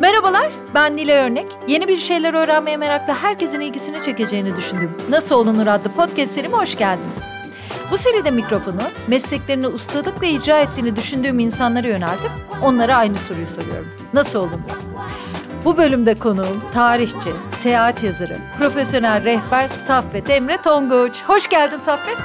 Merhabalar, ben Nile Örnek. Yeni bir şeyler öğrenmeye meraklı herkesin ilgisini çekeceğini düşündüm. Nasıl Olunur adlı podcast serime hoş geldiniz. Bu seride mikrofonu mesleklerini ustalıkla icra ettiğini düşündüğüm insanlara yöneltip onlara aynı soruyu soruyorum. Nasıl olunur? Bu bölümde konuğum tarihçi, seyahat yazarı, profesyonel rehber Saffet Emre Tonguç. Hoş geldin Saffet.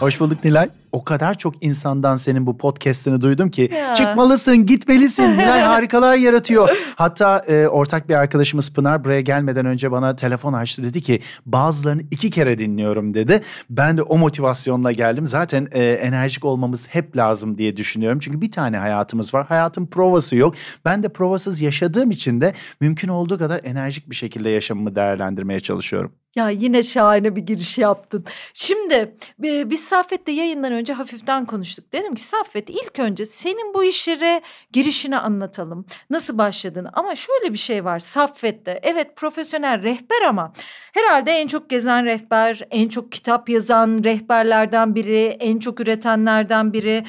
Hoş bulduk Nilay o kadar çok insandan senin bu podcast'ini duydum ki ya. çıkmalısın, gitmelisin. Nilay harikalar yaratıyor. Hatta e, ortak bir arkadaşımız Pınar buraya gelmeden önce bana telefon açtı dedi ki bazılarını iki kere dinliyorum dedi. Ben de o motivasyonla geldim. Zaten e, enerjik olmamız hep lazım diye düşünüyorum. Çünkü bir tane hayatımız var. Hayatın provası yok. Ben de provasız yaşadığım için de mümkün olduğu kadar enerjik bir şekilde yaşamımı değerlendirmeye çalışıyorum. Ya yine şahane bir giriş yaptın. Şimdi e, biz Saffet'le yayından önce hafiften konuştuk. Dedim ki Saffet ilk önce senin bu işlere girişini anlatalım. Nasıl başladın? Ama şöyle bir şey var Saffet'te. Evet profesyonel rehber ama herhalde en çok gezen rehber, en çok kitap yazan rehberlerden biri, en çok üretenlerden biri.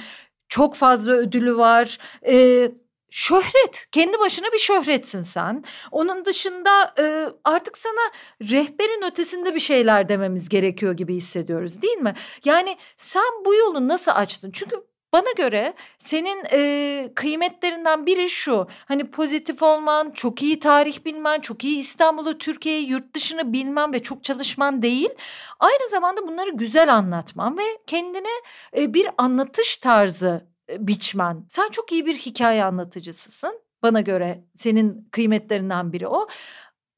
Çok fazla ödülü var. Ee, şöhret. Kendi başına bir şöhretsin sen. Onun dışında e, artık sana rehberin ötesinde bir şeyler dememiz gerekiyor gibi hissediyoruz değil mi? Yani sen bu yolu nasıl açtın? Çünkü bana göre senin e, kıymetlerinden biri şu. Hani pozitif olman, çok iyi tarih bilmen, çok iyi İstanbul'u, Türkiye'yi, yurt dışını bilmen ve çok çalışman değil. Aynı zamanda bunları güzel anlatman ve kendine e, bir anlatış tarzı biçmen. Sen çok iyi bir hikaye anlatıcısısın. Bana göre senin kıymetlerinden biri o.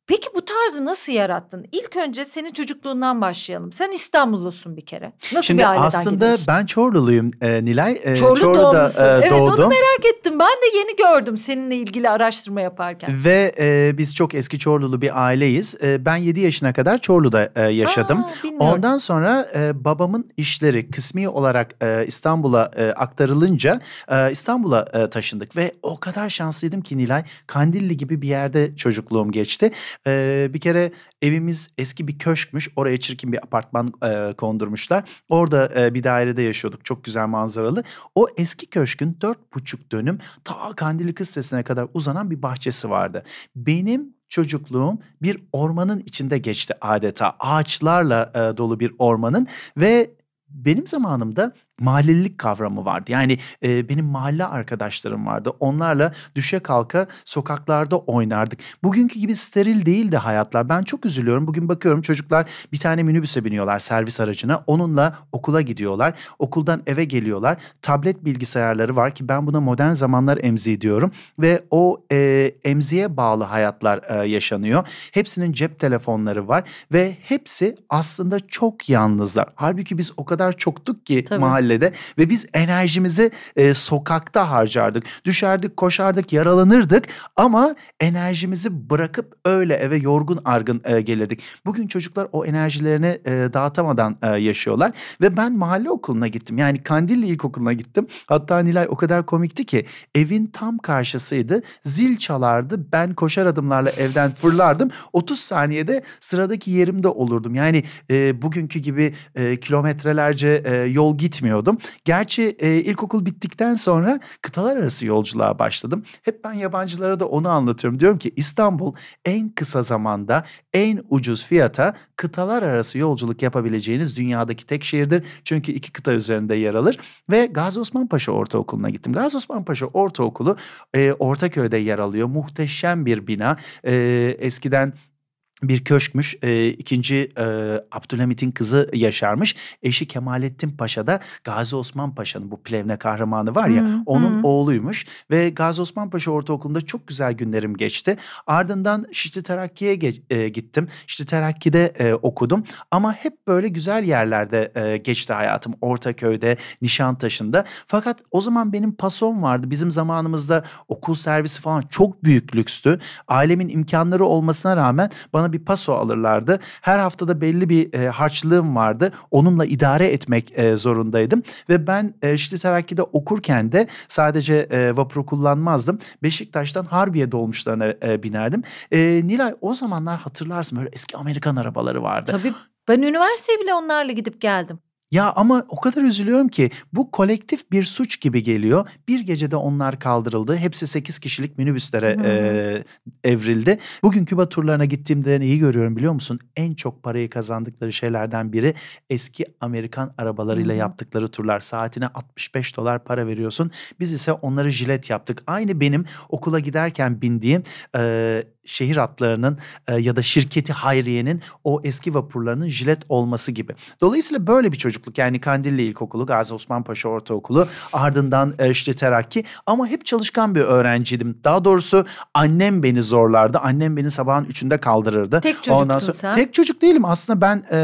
Peki bu tarzı nasıl yarattın? İlk önce senin çocukluğundan başlayalım. Sen İstanbullusun bir kere. Nasıl Şimdi bir aileden aslında geliyorsun? ben Çorluluyum e, Nilay. E, Çorlu Çorlu'da doğmuşsun. E, evet doğdum. onu merak ettim. Ben de yeni gördüm seninle ilgili araştırma yaparken. Ve e, biz çok eski Çorlulu bir aileyiz. E, ben 7 yaşına kadar Çorlu'da e, yaşadım. Aa, Ondan sonra e, babamın işleri kısmi olarak e, İstanbul'a e, aktarılınca e, İstanbul'a e, taşındık. Ve o kadar şanslıydım ki Nilay. Kandilli gibi bir yerde çocukluğum geçti. Ee, bir kere evimiz eski bir köşkmüş. Oraya çirkin bir apartman e, kondurmuşlar. Orada e, bir dairede yaşıyorduk. Çok güzel manzaralı. O eski köşkün dört buçuk dönüm ta kandili Kız Sesi'ne kadar uzanan bir bahçesi vardı. Benim çocukluğum bir ormanın içinde geçti adeta. Ağaçlarla e, dolu bir ormanın ve benim zamanımda mahallelilik kavramı vardı. Yani e, benim mahalle arkadaşlarım vardı. Onlarla düşe kalka sokaklarda oynardık. Bugünkü gibi steril değildi hayatlar. Ben çok üzülüyorum. Bugün bakıyorum çocuklar bir tane minibüse biniyorlar servis aracına. Onunla okula gidiyorlar. Okuldan eve geliyorlar. Tablet bilgisayarları var ki ben buna modern zamanlar emzi diyorum. Ve o e, emziye bağlı hayatlar e, yaşanıyor. Hepsinin cep telefonları var. Ve hepsi aslında çok yalnızlar. Halbuki biz o kadar çoktuk ki Tabii. mahalle mahallede ve biz enerjimizi e, sokakta harcardık. Düşerdik, koşardık, yaralanırdık ama enerjimizi bırakıp öyle eve yorgun argın e, gelirdik. Bugün çocuklar o enerjilerini e, dağıtamadan e, yaşıyorlar ve ben mahalle okuluna gittim. Yani Kandilli İlkokulu'na gittim. Hatta Nilay o kadar komikti ki evin tam karşısıydı. Zil çalardı. Ben koşar adımlarla evden fırlardım. 30 saniyede sıradaki yerimde olurdum. Yani e, bugünkü gibi e, kilometrelerce e, yol gitmiyor düşünüyordum. Gerçi e, ilkokul bittikten sonra kıtalar arası yolculuğa başladım. Hep ben yabancılara da onu anlatıyorum. Diyorum ki İstanbul en kısa zamanda en ucuz fiyata kıtalar arası yolculuk yapabileceğiniz dünyadaki tek şehirdir. Çünkü iki kıta üzerinde yer alır. Ve Gazi Osman Paşa Ortaokulu'na gittim. Gazi Osman Paşa Ortaokulu e, Ortaköy'de yer alıyor. Muhteşem bir bina. E, eskiden bir köşkmüş. E, ikinci e, Abdülhamit'in kızı yaşarmış. Eşi Kemalettin Paşa da Gazi Osman Paşa'nın bu Plevne kahramanı var ya hmm, onun hmm. oğluymuş ve Gazi Osman Paşa Ortaokulu'nda çok güzel günlerim geçti. Ardından Şişli Terakki'ye ge- e, gittim. Şişli Terakki'de e, okudum ama hep böyle güzel yerlerde e, geçti hayatım. Ortaköy'de, Nişantaşı'nda. Fakat o zaman benim pasom vardı. Bizim zamanımızda okul servisi falan çok büyük lükstü. Ailemin imkanları olmasına rağmen bana bana bir paso alırlardı. Her haftada belli bir e, harçlığım vardı. Onunla idare etmek e, zorundaydım. Ve ben e, Şitli Terakki'de okurken de sadece e, vapuru kullanmazdım. Beşiktaş'tan Harbiye dolmuşlarına e, binerdim. E, Nilay o zamanlar hatırlarsın böyle eski Amerikan arabaları vardı. Tabii ben üniversiteye bile onlarla gidip geldim. Ya ama o kadar üzülüyorum ki bu kolektif bir suç gibi geliyor. Bir gecede onlar kaldırıldı. Hepsi 8 kişilik minibüslere hmm. e, evrildi. Bugün Küba turlarına gittiğimde iyi görüyorum biliyor musun? En çok parayı kazandıkları şeylerden biri eski Amerikan arabalarıyla hmm. yaptıkları turlar. Saatine 65 dolar para veriyorsun. Biz ise onları jilet yaptık. Aynı benim okula giderken bindiğim e, şehir atlarının e, ya da şirketi Hayriye'nin o eski vapurlarının jilet olması gibi. Dolayısıyla böyle bir çocuk çocukluk yani Kandilli İlkokulu, Gazi Osman Paşa Ortaokulu ardından e, işte Terakki ama hep çalışkan bir öğrenciydim. Daha doğrusu annem beni zorlardı. Annem beni sabahın üçünde kaldırırdı. Tek çocuksun Ondan sonra, sen. Tek çocuk değilim aslında ben e,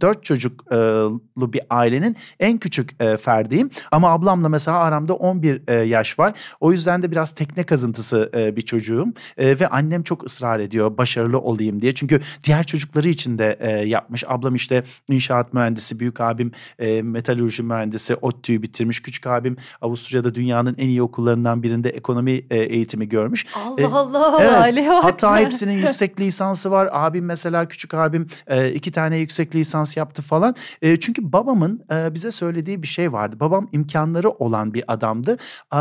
dört çocuklu bir ailenin en küçük e, ferdiyim. Ama ablamla mesela aramda 11 e, yaş var. O yüzden de biraz tekne kazıntısı e, bir çocuğum. E, ve annem çok ısrar ediyor başarılı olayım diye. Çünkü diğer çocukları için de e, yapmış. Ablam işte inşaat mühendisi, büyük abim e, metalurji mühendisi ODTÜ'yü bitirmiş. Küçük abim Avusturya'da dünyanın en iyi okullarından birinde ekonomi e, eğitimi görmüş. Allah e, Allah. Evet, aile hatta hepsinin yüksek lisansı var. Abim mesela küçük abim e, iki tane yüksek lisans yaptı falan. E, çünkü babamın e, bize söylediği bir şey vardı. Babam imkanları olan bir adamdı. E,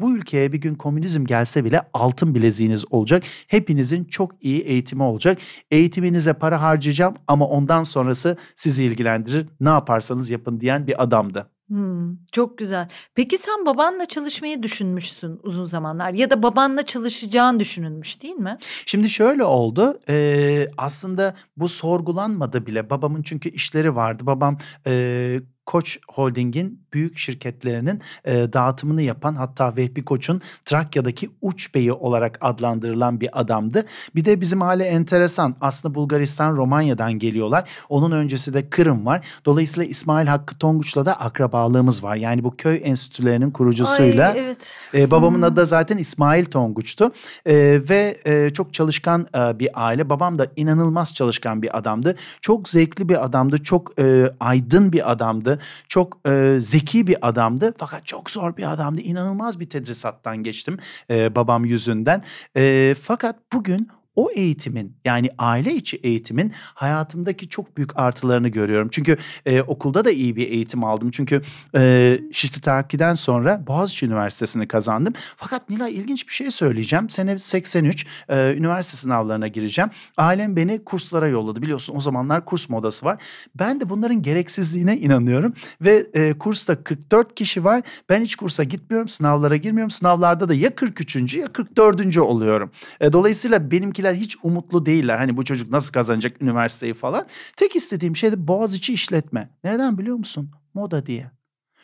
bu ülkeye bir gün komünizm gelse bile altın bileziğiniz olacak. Hepinizin çok iyi eğitimi olacak. Eğitiminize para harcayacağım ama ondan sonrası sizi ilgilendirir. Ne yaparsanız yaparsanız yapın diyen bir adamdı. Hmm, çok güzel. Peki sen babanla çalışmayı düşünmüşsün uzun zamanlar ya da babanla çalışacağını düşünülmüş değil mi? Şimdi şöyle oldu. E, aslında bu sorgulanmadı bile. Babamın çünkü işleri vardı. Babam e, Koç Holding'in büyük şirketlerinin e, dağıtımını yapan hatta Vehbi Koç'un Trakya'daki uç beyi olarak adlandırılan bir adamdı. Bir de bizim hale enteresan aslında Bulgaristan Romanya'dan geliyorlar. Onun öncesi de Kırım var. Dolayısıyla İsmail Hakkı Tonguç'la da akrabalığımız var. Yani bu köy enstitülerinin kurucusuyla. Ay, evet. E, babamın hmm. adı da zaten İsmail Tonguç'tu. E, ve e, çok çalışkan e, bir aile. Babam da inanılmaz çalışkan bir adamdı. Çok zevkli bir adamdı. Çok e, aydın bir adamdı. Çok e, zeki bir adamdı fakat çok zor bir adamdı. İnanılmaz bir tedrisattan geçtim e, babam yüzünden. E, fakat bugün o eğitimin yani aile içi eğitimin hayatımdaki çok büyük artılarını görüyorum. Çünkü e, okulda da iyi bir eğitim aldım. Çünkü e, Şişli Terakki'den sonra Boğaziçi Üniversitesi'ni kazandım. Fakat Nilay ilginç bir şey söyleyeceğim. Sene 83 e, üniversite sınavlarına gireceğim. Ailem beni kurslara yolladı. Biliyorsun o zamanlar kurs modası var. Ben de bunların gereksizliğine inanıyorum. Ve e, kursta 44 kişi var. Ben hiç kursa gitmiyorum. Sınavlara girmiyorum. Sınavlarda da ya 43. ya 44. oluyorum. E, dolayısıyla benimki Bizimkiler hiç umutlu değiller. Hani bu çocuk nasıl kazanacak üniversiteyi falan. Tek istediğim şey de Boğaziçi işletme. Neden biliyor musun? Moda diye.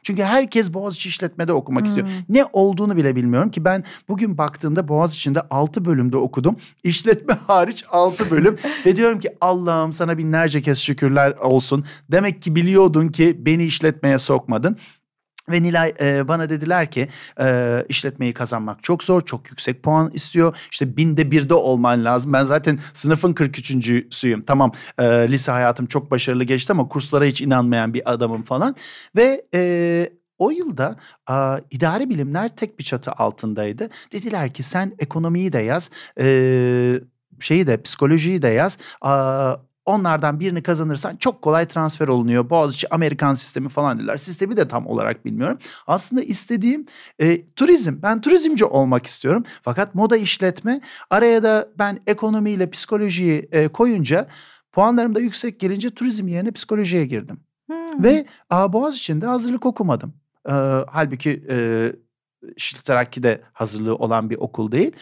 Çünkü herkes Boğaziçi işletmede okumak hmm. istiyor. Ne olduğunu bile bilmiyorum ki ben bugün baktığımda Boğaziçi'nde 6 bölümde okudum. İşletme hariç 6 bölüm. Ve diyorum ki Allah'ım sana binlerce kez şükürler olsun. Demek ki biliyordun ki beni işletmeye sokmadın. Ve Nilay e, bana dediler ki e, işletmeyi kazanmak çok zor, çok yüksek puan istiyor. İşte binde birde olman lazım. Ben zaten sınıfın 43. suyum. Tamam e, lise hayatım çok başarılı geçti ama kurslara hiç inanmayan bir adamım falan. Ve e, o yılda a, idari bilimler tek bir çatı altındaydı. Dediler ki sen ekonomiyi de yaz, e, şeyi de psikolojiyi de yaz, a, Onlardan birini kazanırsan çok kolay transfer olunuyor. Boğaziçi Amerikan sistemi falan dediler. Sistemi de tam olarak bilmiyorum. Aslında istediğim e, turizm. Ben turizmci olmak istiyorum. Fakat moda işletme araya da ben ekonomiyle psikolojiyi e, koyunca puanlarım da yüksek gelince turizm yerine psikolojiye girdim. Hmm. Ve a, Boğaziçi'nde hazırlık okumadım. E, halbuki e, Şilterakki'de hazırlığı olan bir okul değil.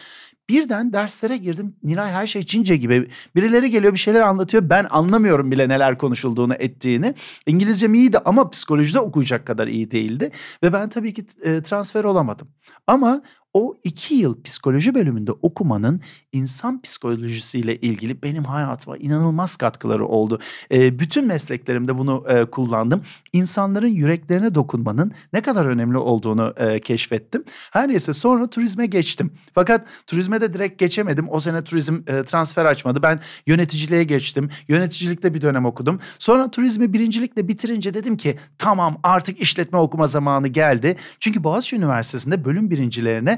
Birden derslere girdim. Nilay her şey Çince gibi. Birileri geliyor bir şeyler anlatıyor. Ben anlamıyorum bile neler konuşulduğunu ettiğini. İngilizcem iyiydi ama psikolojide okuyacak kadar iyi değildi. Ve ben tabii ki e, transfer olamadım. Ama o iki yıl psikoloji bölümünde okumanın insan psikolojisiyle ilgili benim hayatıma inanılmaz katkıları oldu. E, bütün mesleklerimde bunu e, kullandım. İnsanların yüreklerine dokunmanın ne kadar önemli olduğunu e, keşfettim. Her neyse sonra turizme geçtim. Fakat turizme de direkt geçemedim. O sene turizm e, transfer açmadı. Ben yöneticiliğe geçtim. Yöneticilikte bir dönem okudum. Sonra turizmi birincilikle bitirince dedim ki tamam artık işletme okuma zamanı geldi. Çünkü Boğaziçi Üniversitesi'nde bölüm birincilerine kendisine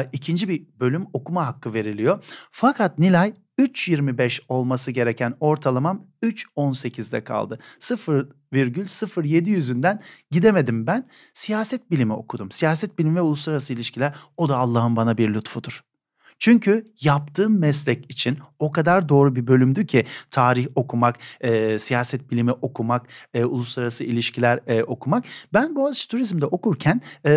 e, ikinci bir bölüm okuma hakkı veriliyor. Fakat Nilay 3.25 olması gereken ortalamam 3.18'de kaldı. 0,07 yüzünden gidemedim ben. Siyaset bilimi okudum. Siyaset bilimi ve uluslararası ilişkiler o da Allah'ın bana bir lütfudur. Çünkü yaptığım meslek için o kadar doğru bir bölümdü ki tarih okumak, e, siyaset bilimi okumak, e, uluslararası ilişkiler e, okumak. Ben Boğaziçi Turizm'de okurken e,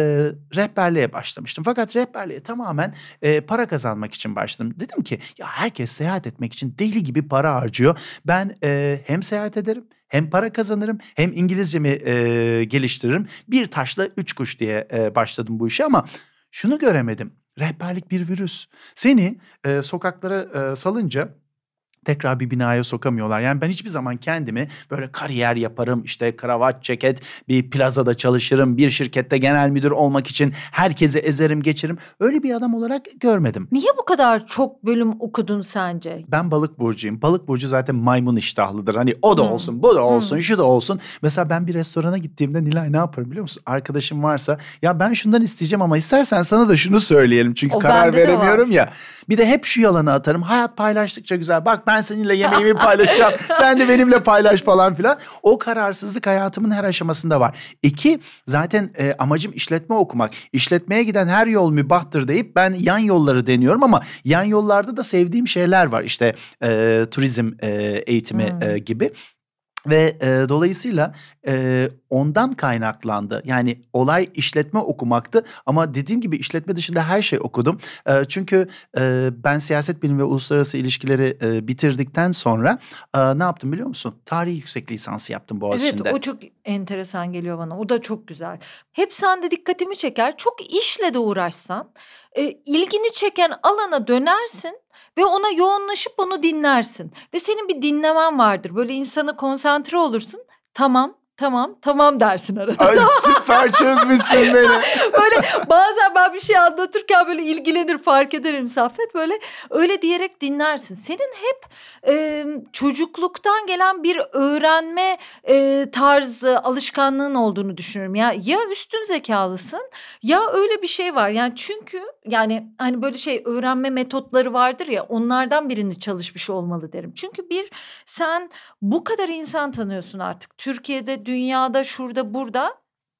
rehberliğe başlamıştım. Fakat rehberliğe tamamen e, para kazanmak için başladım. Dedim ki ya herkes seyahat etmek için deli gibi para harcıyor. Ben e, hem seyahat ederim hem para kazanırım hem İngilizcemi e, geliştiririm. Bir taşla üç kuş diye e, başladım bu işe ama şunu göremedim. Rehberlik bir virüs. Seni e, sokaklara e, salınca tekrar bir binaya sokamıyorlar. Yani ben hiçbir zaman kendimi böyle kariyer yaparım, işte kravat, ceket, bir plazada çalışırım, bir şirkette genel müdür olmak için herkese ezerim, geçerim. Öyle bir adam olarak görmedim. Niye bu kadar çok bölüm okudun sence? Ben balık burcuyum. Balık burcu zaten maymun iştahlıdır. Hani o da hmm. olsun, bu da hmm. olsun, hmm. şu da olsun. Mesela ben bir restorana gittiğimde Nilay ne yaparım biliyor musun? Arkadaşım varsa ya ben şundan isteyeceğim ama istersen sana da şunu söyleyelim. Çünkü o karar veremiyorum ya. Bir de hep şu yalanı atarım. Hayat paylaştıkça güzel. Bak ben seninle yemeğimi paylaşacağım. Sen de benimle paylaş falan filan. O kararsızlık hayatımın her aşamasında var. İki zaten e, amacım işletme okumak. İşletmeye giden her yol mübahtır deyip ben yan yolları deniyorum ama yan yollarda da sevdiğim şeyler var. İşte e, turizm e, eğitimi e, hmm. e, gibi. Ve e, dolayısıyla e, ondan kaynaklandı. Yani olay işletme okumaktı ama dediğim gibi işletme dışında her şey okudum. E, çünkü e, ben siyaset bilimi ve uluslararası ilişkileri e, bitirdikten sonra e, ne yaptım biliyor musun? Tarih yüksek lisansı yaptım Boğaziçi'nde. Evet o çok enteresan geliyor bana. O da çok güzel. Hep sende dikkatimi çeker. Çok işle de uğraşsan e, ilgini çeken alana dönersin ve ona yoğunlaşıp onu dinlersin ve senin bir dinlemen vardır. Böyle insanı konsantre olursun. Tamam tamam tamam dersin arada. Ay süper çözmüşsün beni. böyle bazen ben bir şey anlatırken böyle ilgilenir fark ederim Saffet böyle öyle diyerek dinlersin. Senin hep e, çocukluktan gelen bir öğrenme e, tarzı alışkanlığın olduğunu düşünüyorum. Ya ya üstün zekalısın ya öyle bir şey var. Yani çünkü yani hani böyle şey öğrenme metotları vardır ya onlardan birini çalışmış olmalı derim. Çünkü bir sen bu kadar insan tanıyorsun artık. Türkiye'de dünyada şurada burada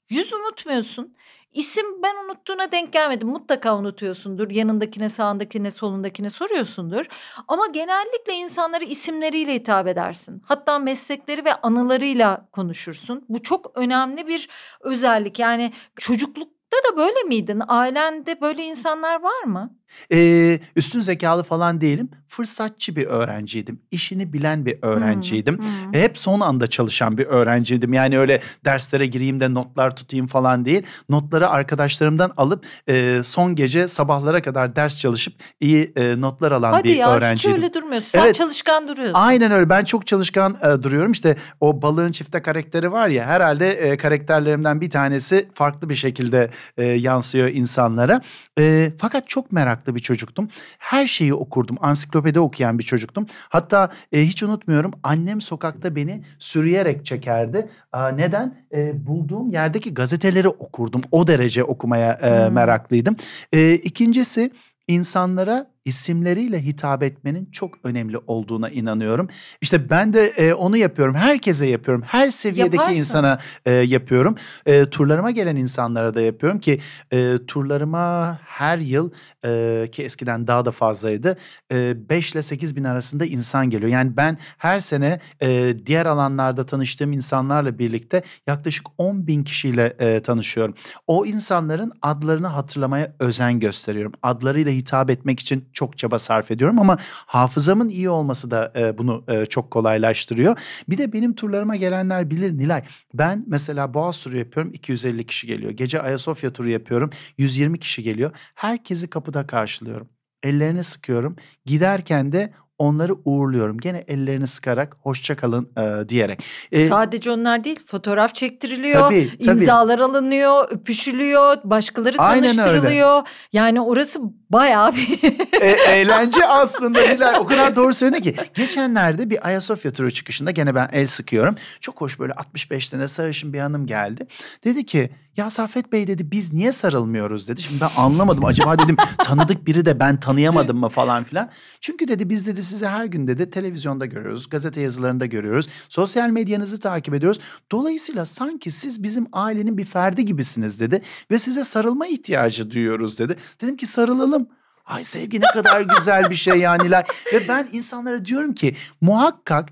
yüz unutmuyorsun. İsim ben unuttuğuna denk gelmedim. Mutlaka unutuyorsundur. Yanındakine, sağındakine, solundakine soruyorsundur. Ama genellikle insanları isimleriyle hitap edersin. Hatta meslekleri ve anılarıyla konuşursun. Bu çok önemli bir özellik. Yani çocuklukta da böyle miydin? Ailende böyle insanlar var mı? Ee, üstün zekalı falan değilim. Fırsatçı bir öğrenciydim. İşini bilen bir öğrenciydim. Hmm, hmm. Hep son anda çalışan bir öğrenciydim. Yani öyle derslere gireyim de notlar tutayım falan değil. Notları arkadaşlarımdan alıp e, son gece sabahlara kadar ders çalışıp iyi e, notlar alan Hadi bir ya, öğrenciydim. Hadi ya hiç öyle durmuyorsun. Evet, çalışkan duruyorsun. Aynen öyle. Ben çok çalışkan e, duruyorum. İşte o balığın çifte karakteri var ya herhalde e, karakterlerimden bir tanesi farklı bir şekilde e, yansıyor insanlara. E, fakat çok merak meraklı bir çocuktum. Her şeyi okurdum. Ansiklopedi okuyan bir çocuktum. Hatta e, hiç unutmuyorum annem sokakta beni sürüyerek çekerdi. E, neden? E, bulduğum yerdeki gazeteleri okurdum. O derece okumaya e, hmm. meraklıydım. E, ikincisi insanlara isimleriyle hitap etmenin çok önemli olduğuna inanıyorum. İşte ben de e, onu yapıyorum. Herkese yapıyorum. Her seviyedeki Yaparsın. insana e, yapıyorum. E, turlarıma gelen insanlara da yapıyorum ki e, turlarıma her yıl e, ki eskiden daha da fazlaydı. E, 5 ile 8 bin arasında insan geliyor. Yani ben her sene e, diğer alanlarda tanıştığım insanlarla birlikte yaklaşık 10 bin kişiyle e, tanışıyorum. O insanların adlarını hatırlamaya özen gösteriyorum. Adlarıyla hitap etmek için çok çaba sarf ediyorum ama hafızamın iyi olması da e, bunu e, çok kolaylaştırıyor. Bir de benim turlarıma gelenler bilir Nilay. Ben mesela Boğaz turu yapıyorum 250 kişi geliyor. Gece Ayasofya turu yapıyorum 120 kişi geliyor. Herkesi kapıda karşılıyorum Ellerini sıkıyorum. Giderken de onları uğurluyorum. Gene ellerini sıkarak hoşça kalın e, diyerek. E, Sadece onlar değil fotoğraf çektiriliyor, tabii, tabii. imzalar alınıyor, öpüşülüyor, başkaları Aynen tanıştırılıyor. Öyle. Yani orası bayağı bir... e, eğlence aslında Hilal o kadar doğru söyledi ki. Geçenlerde bir Ayasofya turu çıkışında gene ben el sıkıyorum. Çok hoş böyle 65'te ne sarışın bir hanım geldi. Dedi ki ya Saffet Bey dedi biz niye sarılmıyoruz dedi. Şimdi ben anlamadım acaba dedim tanıdık biri de ben tanıyamadım mı falan filan. Çünkü dedi biz dedi sizi her gün dedi televizyonda görüyoruz, gazete yazılarında görüyoruz. Sosyal medyanızı takip ediyoruz. Dolayısıyla sanki siz bizim ailenin bir ferdi gibisiniz dedi. Ve size sarılma ihtiyacı duyuyoruz dedi. Dedim ki sarılalım. Ay sevgi ne kadar güzel bir şey yani. Ve ben insanlara diyorum ki muhakkak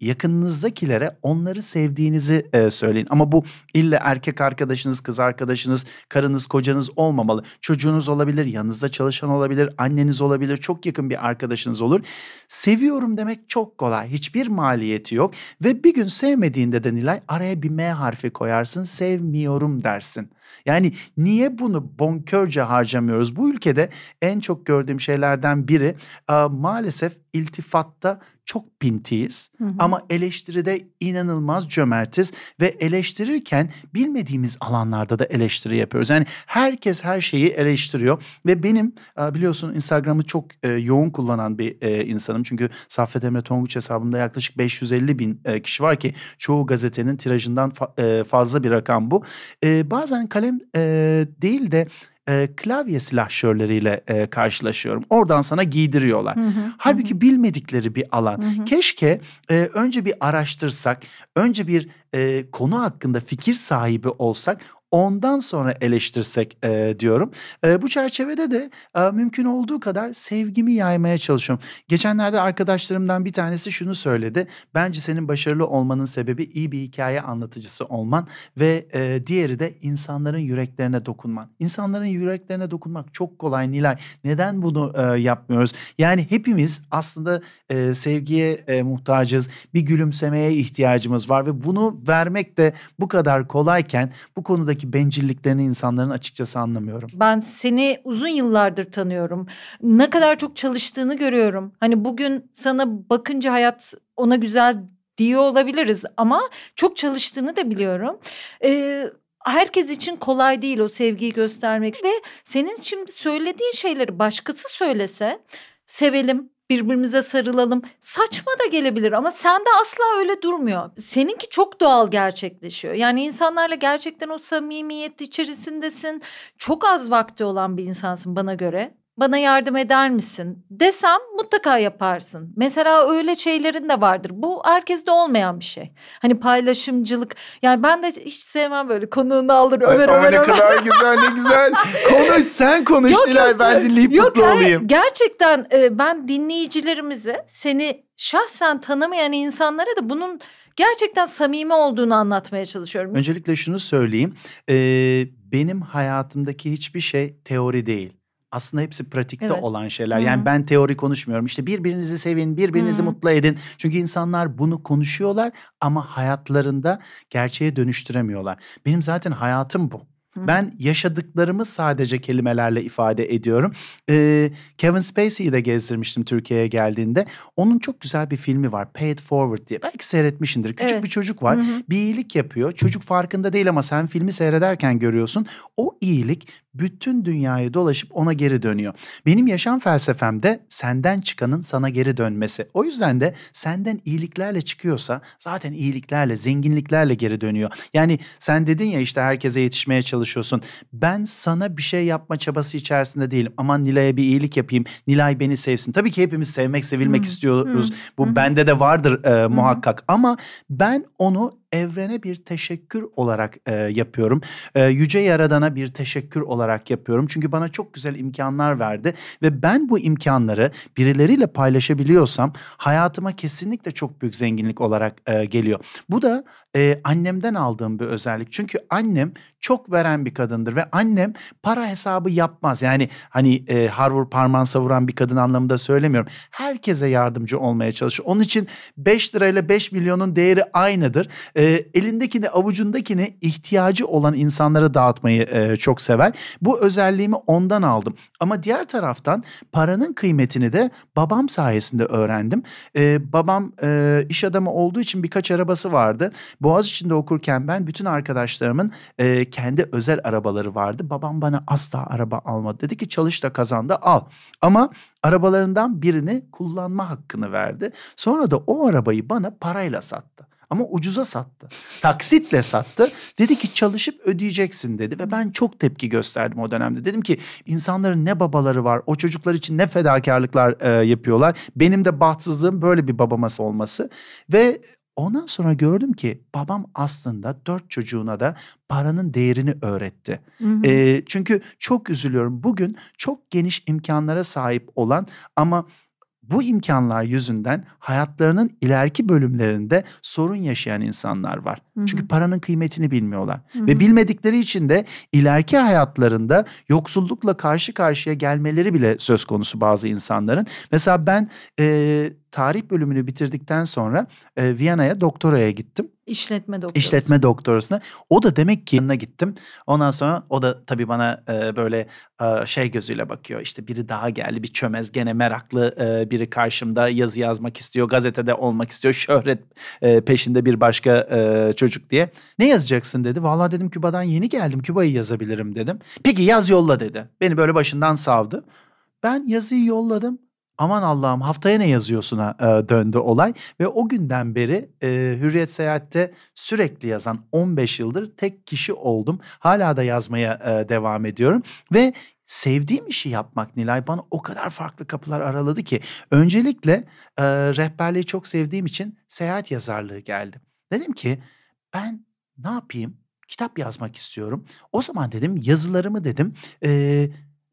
yakınınızdakilere onları sevdiğinizi e, söyleyin. Ama bu illa erkek arkadaşınız, kız arkadaşınız, karınız, kocanız olmamalı. Çocuğunuz olabilir, yanınızda çalışan olabilir, anneniz olabilir, çok yakın bir arkadaşınız olur. Seviyorum demek çok kolay. Hiçbir maliyeti yok ve bir gün sevmediğinde de Nilay araya bir M harfi koyarsın, sevmiyorum dersin. Yani niye bunu bonkörce harcamıyoruz? Bu ülkede en çok gördüğüm şeylerden biri e, maalesef iltifatta çok pintiyiz hı hı. ama eleştiride inanılmaz cömertiz ve eleştirirken bilmediğimiz alanlarda da eleştiri yapıyoruz. Yani herkes her şeyi eleştiriyor ve benim e, biliyorsun Instagram'ı çok e, yoğun kullanan bir insanım. Çünkü Saffet Emre Tonguç hesabımda yaklaşık 550 bin kişi var ki çoğu gazetenin tirajından fazla bir rakam bu. Bazen kalem e, değil de e, klavye silahşörleriyle e, karşılaşıyorum. Oradan sana giydiriyorlar. Hı hı, Halbuki hı. bilmedikleri bir alan. Hı hı. Keşke e, önce bir araştırsak, önce bir e, konu hakkında fikir sahibi olsak, ondan sonra eleştirsek e, diyorum. E, bu çerçevede de e, mümkün olduğu kadar sevgimi yaymaya çalışıyorum. Geçenlerde arkadaşlarımdan bir tanesi şunu söyledi. Bence senin başarılı olmanın sebebi iyi bir hikaye anlatıcısı olman ve e, diğeri de insanların yüreklerine dokunman. İnsanların yüreklerine dokunmak çok kolay Nilay. Neden bunu e, yapmıyoruz? Yani hepimiz aslında e, sevgiye e, muhtacız. Bir gülümsemeye ihtiyacımız var ve bunu vermek de bu kadar kolayken bu konuda buradaki bencilliklerini insanların açıkçası anlamıyorum. Ben seni uzun yıllardır tanıyorum. Ne kadar çok çalıştığını görüyorum. Hani bugün sana bakınca hayat ona güzel diyor olabiliriz ama çok çalıştığını da biliyorum. Ee, herkes için kolay değil o sevgiyi göstermek ve senin şimdi söylediğin şeyleri başkası söylese sevelim, birbirimize sarılalım. Saçma da gelebilir ama sende asla öyle durmuyor. Seninki çok doğal gerçekleşiyor. Yani insanlarla gerçekten o samimiyet içerisindesin. Çok az vakti olan bir insansın bana göre bana yardım eder misin desem mutlaka yaparsın. Mesela öyle şeylerin de vardır. Bu herkeste olmayan bir şey. Hani paylaşımcılık. Yani ben de hiç sevmem böyle konuğunu alır över över. Ne kadar güzel ne güzel. Konuş sen konuş yok, Nilay yok, ben dinleyip yok, mutlu yani, olayım. Gerçekten e, ben dinleyicilerimize seni şahsen tanımayan insanlara da bunun gerçekten samimi olduğunu anlatmaya çalışıyorum. Öncelikle şunu söyleyeyim. Ee, benim hayatımdaki hiçbir şey teori değil aslında hepsi pratikte evet. olan şeyler. Hı-hı. Yani ben teori konuşmuyorum. İşte birbirinizi sevin, birbirinizi Hı-hı. mutlu edin. Çünkü insanlar bunu konuşuyorlar ama hayatlarında gerçeğe dönüştüremiyorlar. Benim zaten hayatım bu. Hı-hı. Ben yaşadıklarımı sadece kelimelerle ifade ediyorum. Ee, Kevin Spacey'i de gezdirmiştim Türkiye'ye geldiğinde. Onun çok güzel bir filmi var. Paid Forward diye. Belki seyretmişsindir. Küçük evet. bir çocuk var. Hı-hı. Bir iyilik yapıyor. Çocuk farkında değil ama sen filmi seyrederken görüyorsun. O iyilik bütün dünyayı dolaşıp ona geri dönüyor. Benim yaşam felsefemde senden çıkanın sana geri dönmesi. O yüzden de senden iyiliklerle çıkıyorsa zaten iyiliklerle, zenginliklerle geri dönüyor. Yani sen dedin ya işte herkese yetişmeye çalışıyorsun. Ben sana bir şey yapma çabası içerisinde değilim. Aman Nilay'a bir iyilik yapayım. Nilay beni sevsin. Tabii ki hepimiz sevmek, sevilmek hmm. istiyoruz. Hmm. Bu hmm. bende de vardır e, muhakkak. Hmm. Ama ben onu evrene bir teşekkür olarak e, yapıyorum. E, Yüce Yaradan'a bir teşekkür olarak yapıyorum. Çünkü bana çok güzel imkanlar verdi ve ben bu imkanları birileriyle paylaşabiliyorsam hayatıma kesinlikle çok büyük zenginlik olarak e, geliyor. Bu da e, annemden aldığım bir özellik. Çünkü annem çok veren bir kadındır ve annem para hesabı yapmaz. Yani hani e, Harvard parmağını savuran bir kadın anlamında söylemiyorum. Herkese yardımcı olmaya çalışır. Onun için 5 lirayla 5 milyonun değeri aynıdır e, elindekini avucundakini ihtiyacı olan insanlara dağıtmayı e, çok sever. Bu özelliğimi ondan aldım. Ama diğer taraftan paranın kıymetini de babam sayesinde öğrendim. E, babam e, iş adamı olduğu için birkaç arabası vardı. Boğaz içinde okurken ben bütün arkadaşlarımın e, kendi özel arabaları vardı. Babam bana asla araba almadı. Dedi ki çalış da kazan da al. Ama arabalarından birini kullanma hakkını verdi. Sonra da o arabayı bana parayla sattı. Ama ucuza sattı. Taksitle sattı. Dedi ki çalışıp ödeyeceksin dedi ve ben çok tepki gösterdim o dönemde. Dedim ki insanların ne babaları var. O çocuklar için ne fedakarlıklar e, yapıyorlar. Benim de bahtsızlığım böyle bir babaması olması ve Ondan sonra gördüm ki babam aslında dört çocuğuna da paranın değerini öğretti. Hı hı. E, çünkü çok üzülüyorum. Bugün çok geniş imkanlara sahip olan ama bu imkanlar yüzünden hayatlarının ileriki bölümlerinde sorun yaşayan insanlar var. Hı-hı. Çünkü paranın kıymetini bilmiyorlar. Hı-hı. Ve bilmedikleri için de ileriki hayatlarında yoksullukla karşı karşıya gelmeleri bile söz konusu bazı insanların. Mesela ben... E, tarih bölümünü bitirdikten sonra e, Viyana'ya doktoraya gittim. İşletme doktorası. İşletme doktorasına. O da demek ki yanına gittim. Ondan sonra o da tabii bana e, böyle e, şey gözüyle bakıyor. İşte biri daha geldi bir çömez gene meraklı e, biri karşımda yazı yazmak istiyor. Gazetede olmak istiyor. Şöhret e, peşinde bir başka e, çocuk diye. Ne yazacaksın dedi. Valla dedim Küba'dan yeni geldim. Küba'yı yazabilirim dedim. Peki yaz yolla dedi. Beni böyle başından savdı. Ben yazıyı yolladım aman Allah'ım haftaya ne yazıyorsuna e, döndü olay. Ve o günden beri e, Hürriyet Seyahat'te sürekli yazan 15 yıldır tek kişi oldum. Hala da yazmaya e, devam ediyorum ve sevdiğim işi yapmak Nilay bana o kadar farklı kapılar araladı ki. Öncelikle e, rehberliği çok sevdiğim için seyahat yazarlığı geldi. Dedim ki ben ne yapayım? Kitap yazmak istiyorum. O zaman dedim yazılarımı dedim e,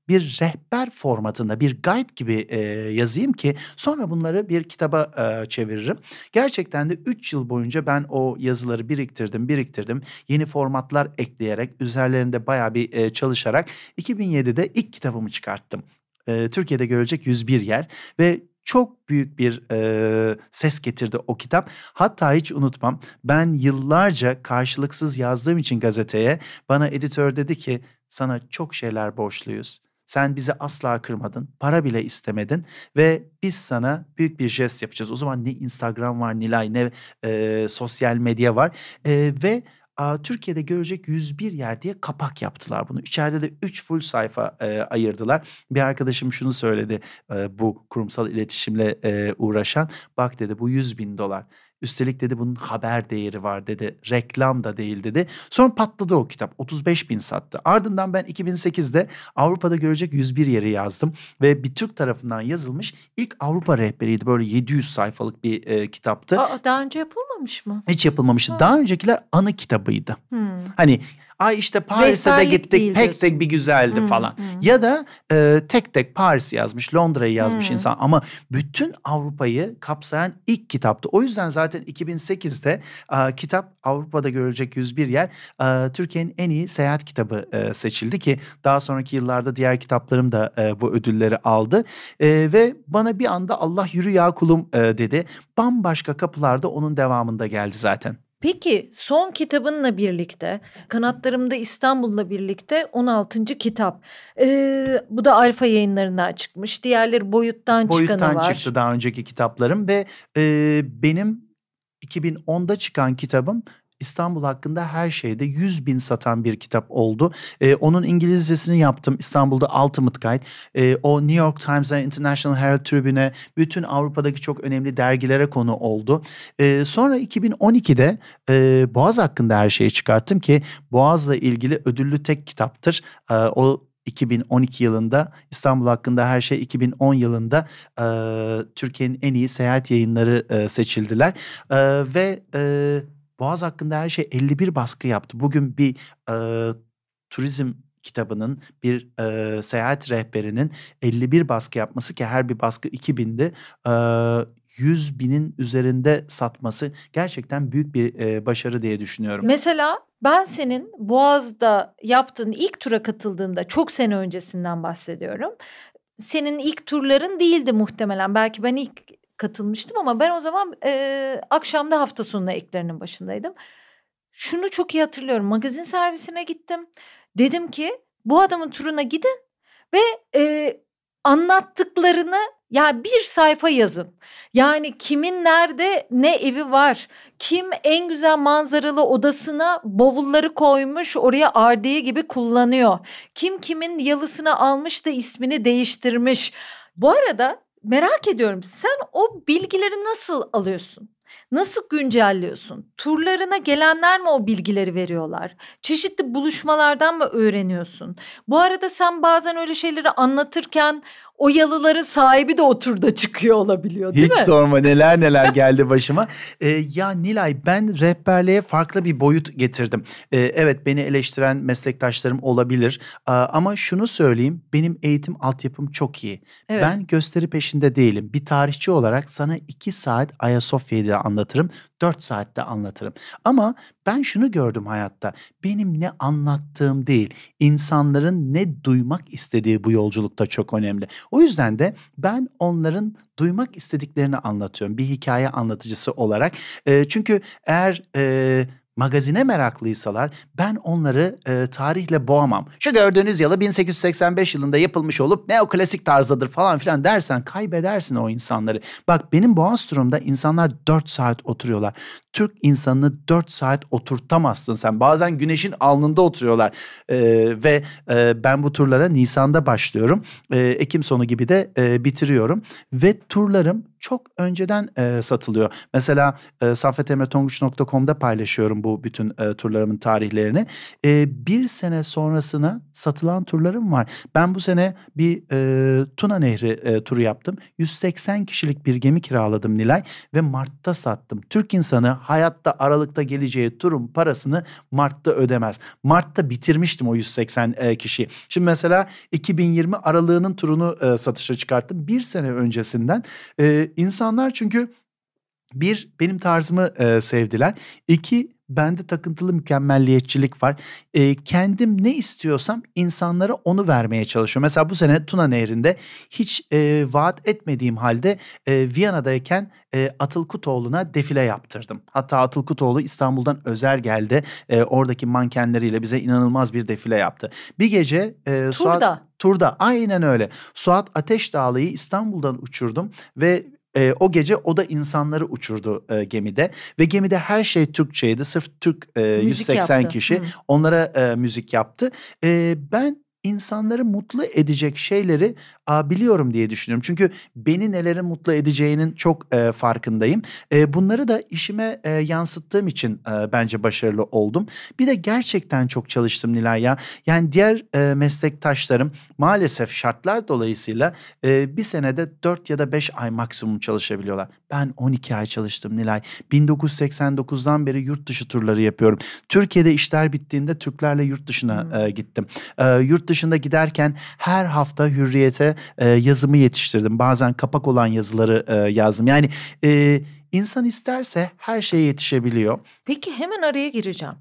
bir rehber formatında bir guide gibi e, yazayım ki sonra bunları bir kitaba e, çeviririm. Gerçekten de 3 yıl boyunca ben o yazıları biriktirdim, biriktirdim. Yeni formatlar ekleyerek, üzerlerinde bayağı bir e, çalışarak 2007'de ilk kitabımı çıkarttım. E, Türkiye'de görecek 101 yer ve çok büyük bir e, ses getirdi o kitap. Hatta hiç unutmam ben yıllarca karşılıksız yazdığım için gazeteye bana editör dedi ki sana çok şeyler borçluyuz. Sen bizi asla kırmadın, para bile istemedin ve biz sana büyük bir jest yapacağız. O zaman ne Instagram var, Nilay ne e, sosyal medya var e, ve a, Türkiye'de görecek 101 yer diye kapak yaptılar bunu. İçeride de 3 full sayfa e, ayırdılar. Bir arkadaşım şunu söyledi e, bu kurumsal iletişimle e, uğraşan. Bak dedi bu 100 bin dolar. Üstelik dedi bunun haber değeri var dedi. Reklam da değil dedi. Sonra patladı o kitap. 35 bin sattı. Ardından ben 2008'de Avrupa'da görecek 101 yeri yazdım. Ve bir Türk tarafından yazılmış ilk Avrupa rehberiydi. Böyle 700 sayfalık bir e, kitaptı. Aa, daha önce yapılmamış mı? Hiç yapılmamıştı. Ha. Daha öncekiler anı kitabıydı. Hmm. Hani Ay işte Paris'e de gittik pek tek bir güzeldi hmm, falan. Hmm. Ya da e, tek tek Paris'i yazmış, Londra'yı yazmış hmm. insan ama bütün Avrupa'yı kapsayan ilk kitaptı. O yüzden zaten 2008'de e, kitap Avrupa'da görülecek 101 yer e, Türkiye'nin en iyi seyahat kitabı e, seçildi ki daha sonraki yıllarda diğer kitaplarım da e, bu ödülleri aldı. E, ve bana bir anda Allah yürü ya kulum e, dedi. Bambaşka kapılarda onun devamında geldi zaten. Peki son kitabınla birlikte Kanatlarımda İstanbul'la birlikte 16. kitap. Ee, bu da Alfa yayınlarından çıkmış. Diğerleri Boyut'tan, Boyut'tan çıkanı var. Boyut'tan çıktı daha önceki kitaplarım ve e, benim 2010'da çıkan kitabım İstanbul hakkında her şeyde 100 bin satan bir kitap oldu. E, onun İngilizcesini yaptım İstanbul'da Ultimate Guide. E, o New York Times'dan International Herald Tribune'e bütün Avrupa'daki çok önemli dergilere konu oldu. E, sonra 2012'de e, Boğaz hakkında her şeyi çıkarttım ki Boğaz'la ilgili ödüllü tek kitaptır. E, o 2012 yılında İstanbul hakkında her şey 2010 yılında e, Türkiye'nin en iyi seyahat yayınları e, seçildiler e, ve e, Boğaz hakkında her şey 51 baskı yaptı. Bugün bir e, turizm kitabının bir e, seyahat rehberinin 51 baskı yapması ki her bir baskı 2000'di. E, 100 binin üzerinde satması gerçekten büyük bir e, başarı diye düşünüyorum. Mesela ben senin Boğaz'da yaptığın ilk tura katıldığımda çok sene öncesinden bahsediyorum. Senin ilk turların değildi muhtemelen. Belki ben ilk katılmıştım ama ben o zaman e, akşamda hafta sonuna eklerinin başındaydım. Şunu çok iyi hatırlıyorum. Magazin servisine gittim. Dedim ki bu adamın turuna gidin ve e, anlattıklarını ya yani bir sayfa yazın. Yani kimin nerede ne evi var? Kim en güzel manzaralı odasına bavulları koymuş oraya ardiye gibi kullanıyor? Kim kimin yalısını almış da ismini değiştirmiş? Bu arada merak ediyorum sen o bilgileri nasıl alıyorsun? Nasıl güncelliyorsun? Turlarına gelenler mi o bilgileri veriyorlar? Çeşitli buluşmalardan mı öğreniyorsun? Bu arada sen bazen öyle şeyleri anlatırken o yalıların sahibi de o turda çıkıyor olabiliyor değil Hiç mi? Hiç sorma neler neler geldi başıma. Ee, ya Nilay ben rehberliğe farklı bir boyut getirdim. Ee, evet beni eleştiren meslektaşlarım olabilir ee, ama şunu söyleyeyim benim eğitim altyapım çok iyi. Evet. Ben gösteri peşinde değilim. Bir tarihçi olarak sana iki saat Ayasofya'yı anlatırım, 4 saatte anlatırım. Ama ben şunu gördüm hayatta. Benim ne anlattığım değil, insanların ne duymak istediği bu yolculukta çok önemli. O yüzden de ben onların duymak istediklerini anlatıyorum. Bir hikaye anlatıcısı olarak. E, çünkü eğer e, magazine meraklıysalar ben onları e, tarihle boğamam. Şu gördüğünüz yalı 1885 yılında yapılmış olup neoklasik tarzdadır falan filan dersen kaybedersin o insanları. Bak benim Boğaz Boğazturum'da insanlar 4 saat oturuyorlar. Türk insanını 4 saat oturtamazsın sen. Bazen güneşin alnında oturuyorlar. E, ve e, ben bu turlara Nisan'da başlıyorum. E, Ekim sonu gibi de e, bitiriyorum. Ve turlarım çok önceden e, satılıyor. Mesela e, safetemretonguç.com'da paylaşıyorum bu bütün e, turlarımın tarihlerini. E, bir sene sonrasına satılan turlarım var. Ben bu sene bir e, Tuna Nehri e, turu yaptım. 180 kişilik bir gemi kiraladım Nilay ve Mart'ta sattım. Türk insanı hayatta Aralık'ta geleceği turun parasını Mart'ta ödemez. Mart'ta bitirmiştim o 180 e, kişiyi. Şimdi mesela 2020 Aralık'ının turunu e, satışa çıkarttım. Bir sene öncesinden e, insanlar çünkü bir benim tarzımı e, sevdiler. İki bende takıntılı mükemmelliyetçilik var. E, kendim ne istiyorsam insanlara onu vermeye çalışıyorum. Mesela bu sene Tuna Nehri'nde hiç e, vaat etmediğim halde e, Viyana'dayken e, Atıl Kutoğlu'na defile yaptırdım. Hatta Atıl Kutoğlu İstanbul'dan özel geldi. E, oradaki mankenleriyle bize inanılmaz bir defile yaptı. Bir gece e, Turda. Suat turda. Aynen öyle. Suat Ateş Dağlı'yı İstanbul'dan uçurdum ve e, o gece o da insanları uçurdu e, gemide ve gemide her şey Türkçeydi. Sırf Türk e, 180 yaptı. kişi Hı. onlara e, müzik yaptı. E, ben insanları mutlu edecek şeyleri a, biliyorum diye düşünüyorum. Çünkü beni nelere mutlu edeceğinin çok e, farkındayım. E, bunları da işime e, yansıttığım için bence başarılı oldum. Bir de gerçekten çok çalıştım Nilay ya. Yani diğer meslektaşlarım maalesef şartlar dolayısıyla e, bir senede 4 ya da 5 ay maksimum çalışabiliyorlar. Ben 12 ay çalıştım Nilay. 1989'dan beri yurt dışı turları yapıyorum. Türkiye'de işler bittiğinde Türklerle yurt dışına gittim. yurt dışı dışında giderken her hafta Hürriyet'e e, yazımı yetiştirdim. Bazen kapak olan yazıları e, yazdım. Yani e, insan isterse her şeye yetişebiliyor. Peki hemen araya gireceğim.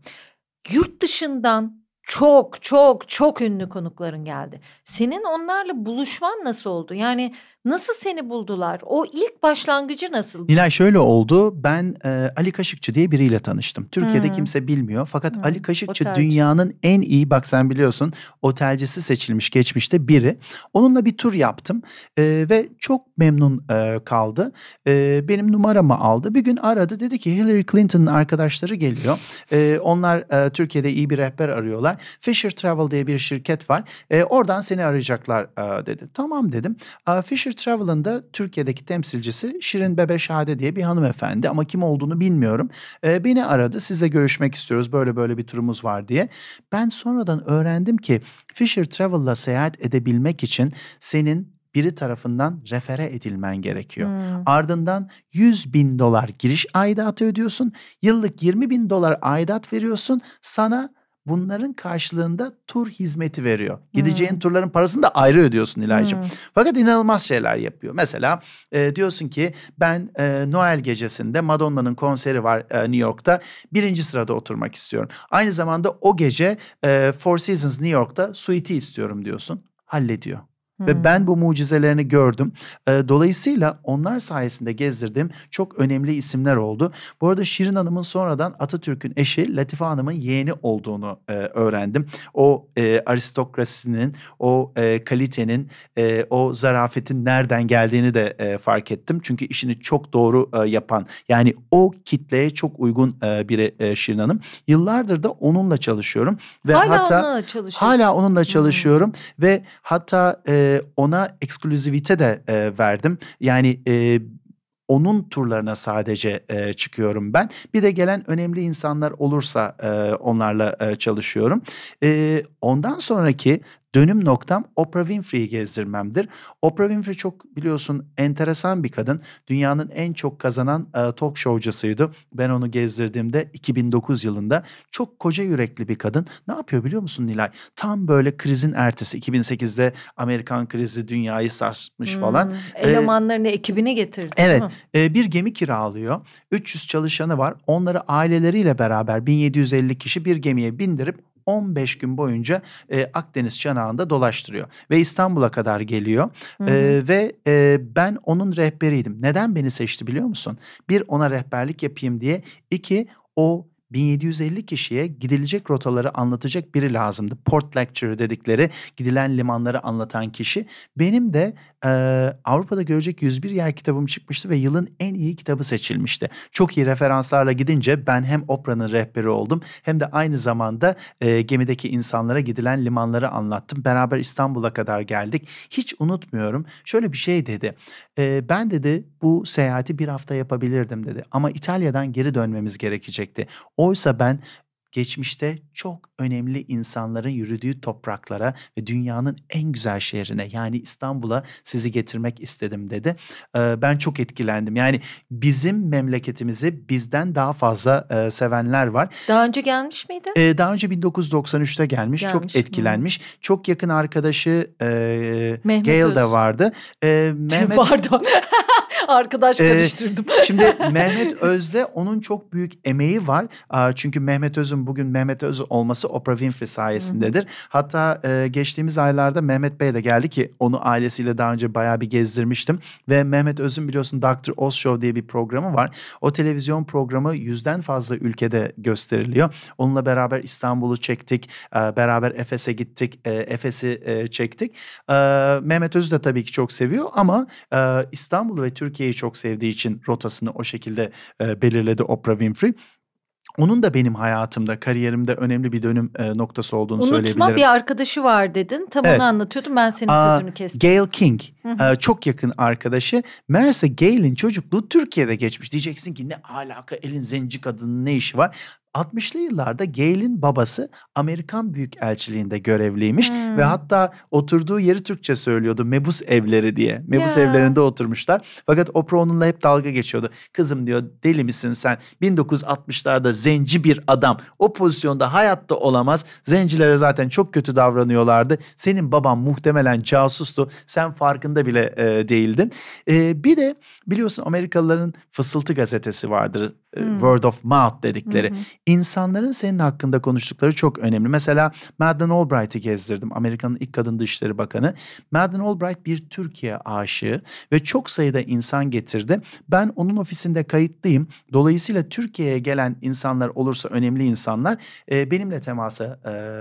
Yurt dışından çok çok çok ünlü konukların geldi. Senin onlarla buluşman nasıl oldu? Yani Nasıl seni buldular? O ilk başlangıcı nasıl? Nilay şöyle oldu. Ben e, Ali Kaşıkçı diye biriyle tanıştım. Türkiye'de hmm. kimse bilmiyor. Fakat hmm. Ali Kaşıkçı Otelci. dünyanın en iyi bak sen biliyorsun otelcisi seçilmiş geçmişte biri. Onunla bir tur yaptım e, ve çok memnun e, kaldı. E, benim numaramı aldı. Bir gün aradı dedi ki Hillary Clinton'ın arkadaşları geliyor. E, onlar e, Türkiye'de iyi bir rehber arıyorlar. Fisher Travel diye bir şirket var. E, oradan seni arayacaklar e, dedi. Tamam dedim. E, Fisher Travel'ın da Türkiye'deki temsilcisi Şirin Bebe Şade diye bir hanımefendi ama kim olduğunu bilmiyorum. E, beni aradı sizle görüşmek istiyoruz böyle böyle bir turumuz var diye. Ben sonradan öğrendim ki Fisher Travel'la seyahat edebilmek için senin biri tarafından refere edilmen gerekiyor. Hmm. Ardından 100 bin dolar giriş aidatı ödüyorsun. Yıllık 20 bin dolar aidat veriyorsun. Sana Bunların karşılığında tur hizmeti veriyor. Gideceğin hmm. turların parasını da ayrı ödüyorsun İlaycığım. Hmm. Fakat inanılmaz şeyler yapıyor. Mesela e, diyorsun ki ben e, Noel gecesinde Madonna'nın konseri var e, New York'ta. Birinci sırada oturmak istiyorum. Aynı zamanda o gece e, Four Seasons New York'ta suiti istiyorum diyorsun. Hallediyor. Hmm. Ve ben hmm. bu mucizelerini gördüm. Dolayısıyla onlar sayesinde gezdirdiğim çok önemli isimler oldu. Bu arada Şirin Hanım'ın sonradan Atatürk'ün eşi Latife Hanım'ın yeğeni olduğunu öğrendim. O aristokrasinin, o kalitenin, o zarafetin nereden geldiğini de fark ettim. Çünkü işini çok doğru yapan yani o kitleye çok uygun biri Şirin Hanım. Yıllardır da onunla çalışıyorum. ve Hala hatta, onunla çalışıyorsun. Hala onunla hmm. çalışıyorum hmm. ve hatta... E, ee, ona ekskluzivite de e, verdim. Yani e, onun turlarına sadece e, çıkıyorum ben. Bir de gelen önemli insanlar olursa e, onlarla e, çalışıyorum. E, ondan sonraki dönüm noktam Oprah Winfrey'i gezdirmemdir. Oprah Winfrey çok biliyorsun enteresan bir kadın. Dünyanın en çok kazanan e, talk showcasıydı. Ben onu gezdirdiğimde 2009 yılında çok koca yürekli bir kadın. Ne yapıyor biliyor musun Nilay? Tam böyle krizin ertesi 2008'de Amerikan krizi dünyayı sarsmış hmm, falan. Elemanlarını ee, ekibini getirdi. Evet. E, bir gemi kiralıyor. 300 çalışanı var. Onları aileleriyle beraber 1750 kişi bir gemiye bindirip 15 gün boyunca e, Akdeniz çanağında dolaştırıyor ve İstanbul'a kadar geliyor. E, ve e, ben onun rehberiydim. Neden beni seçti biliyor musun? Bir ona rehberlik yapayım diye, iki o 1750 kişiye gidilecek rotaları anlatacak biri lazımdı. Port lecturer dedikleri gidilen limanları anlatan kişi. Benim de Avrupa'da görecek 101 yer kitabım çıkmıştı ve yılın en iyi kitabı seçilmişti. Çok iyi referanslarla gidince ben hem Oprah'nın rehberi oldum hem de aynı zamanda e, gemideki insanlara gidilen limanları anlattım. Beraber İstanbul'a kadar geldik. Hiç unutmuyorum. Şöyle bir şey dedi. E, ben dedi bu seyahati bir hafta yapabilirdim dedi. Ama İtalya'dan geri dönmemiz gerekecekti. Oysa ben geçmişte çok önemli insanların yürüdüğü topraklara ve dünyanın en güzel şehrine yani İstanbul'a sizi getirmek istedim dedi. ben çok etkilendim. Yani bizim memleketimizi bizden daha fazla sevenler var. Daha önce gelmiş miydi? daha önce 1993'te gelmiş. gelmiş. Çok etkilenmiş. Hı. Çok yakın arkadaşı e, Mehmet Gail Öz. de vardı. E, Mehmet... Pardon. Arkadaş karıştırdım. şimdi Mehmet Öz'de onun çok büyük emeği var. çünkü Mehmet Öz'ün bugün Mehmet Öz olması Oprah Winfrey sayesindedir. Hı hı. Hatta e, geçtiğimiz aylarda Mehmet Bey de geldi ki onu ailesiyle daha önce bayağı bir gezdirmiştim. Ve Mehmet Öz'ün biliyorsun Dr. Oz Show diye bir programı var. O televizyon programı yüzden fazla ülkede gösteriliyor. Onunla beraber İstanbul'u çektik. E, beraber Efes'e gittik. E, Efes'i e, çektik. E, Mehmet Öz de tabii ki çok seviyor ama e, İstanbul ve Türkiye'yi çok sevdiği için rotasını o şekilde e, belirledi Oprah Winfrey. Onun da benim hayatımda, kariyerimde önemli bir dönüm e, noktası olduğunu Unutma, söyleyebilirim. Unutma bir arkadaşı var dedin. Tam evet. onu anlatıyordum. Ben senin Aa, sözünü kestim. Gail King. hı e, Çok yakın arkadaşı. Meğerse Gail'in çocukluğu Türkiye'de geçmiş. Diyeceksin ki ne alaka elin zenci kadının ne işi var? 60'lı yıllarda Gale'in babası Amerikan Büyükelçiliğinde görevliymiş hmm. ve hatta oturduğu yeri Türkçe söylüyordu mebus evleri diye. Mebus yeah. evlerinde oturmuşlar. Fakat Oprah onunla hep dalga geçiyordu. Kızım diyor deli misin sen? 1960'larda zenci bir adam o pozisyonda hayatta olamaz. Zencilere zaten çok kötü davranıyorlardı. Senin baban muhtemelen casustu. Sen farkında bile e, değildin. E, bir de biliyorsun Amerikalıların fısıltı gazetesi vardır. E, hmm. Word of mouth dedikleri. Hmm İnsanların senin hakkında konuştukları çok önemli. Mesela Madeleine Albright'i gezdirdim. Amerika'nın ilk kadın dışişleri bakanı. Madeleine Albright bir Türkiye aşığı ve çok sayıda insan getirdi. Ben onun ofisinde kayıtlıyım. Dolayısıyla Türkiye'ye gelen insanlar olursa önemli insanlar e, benimle temasa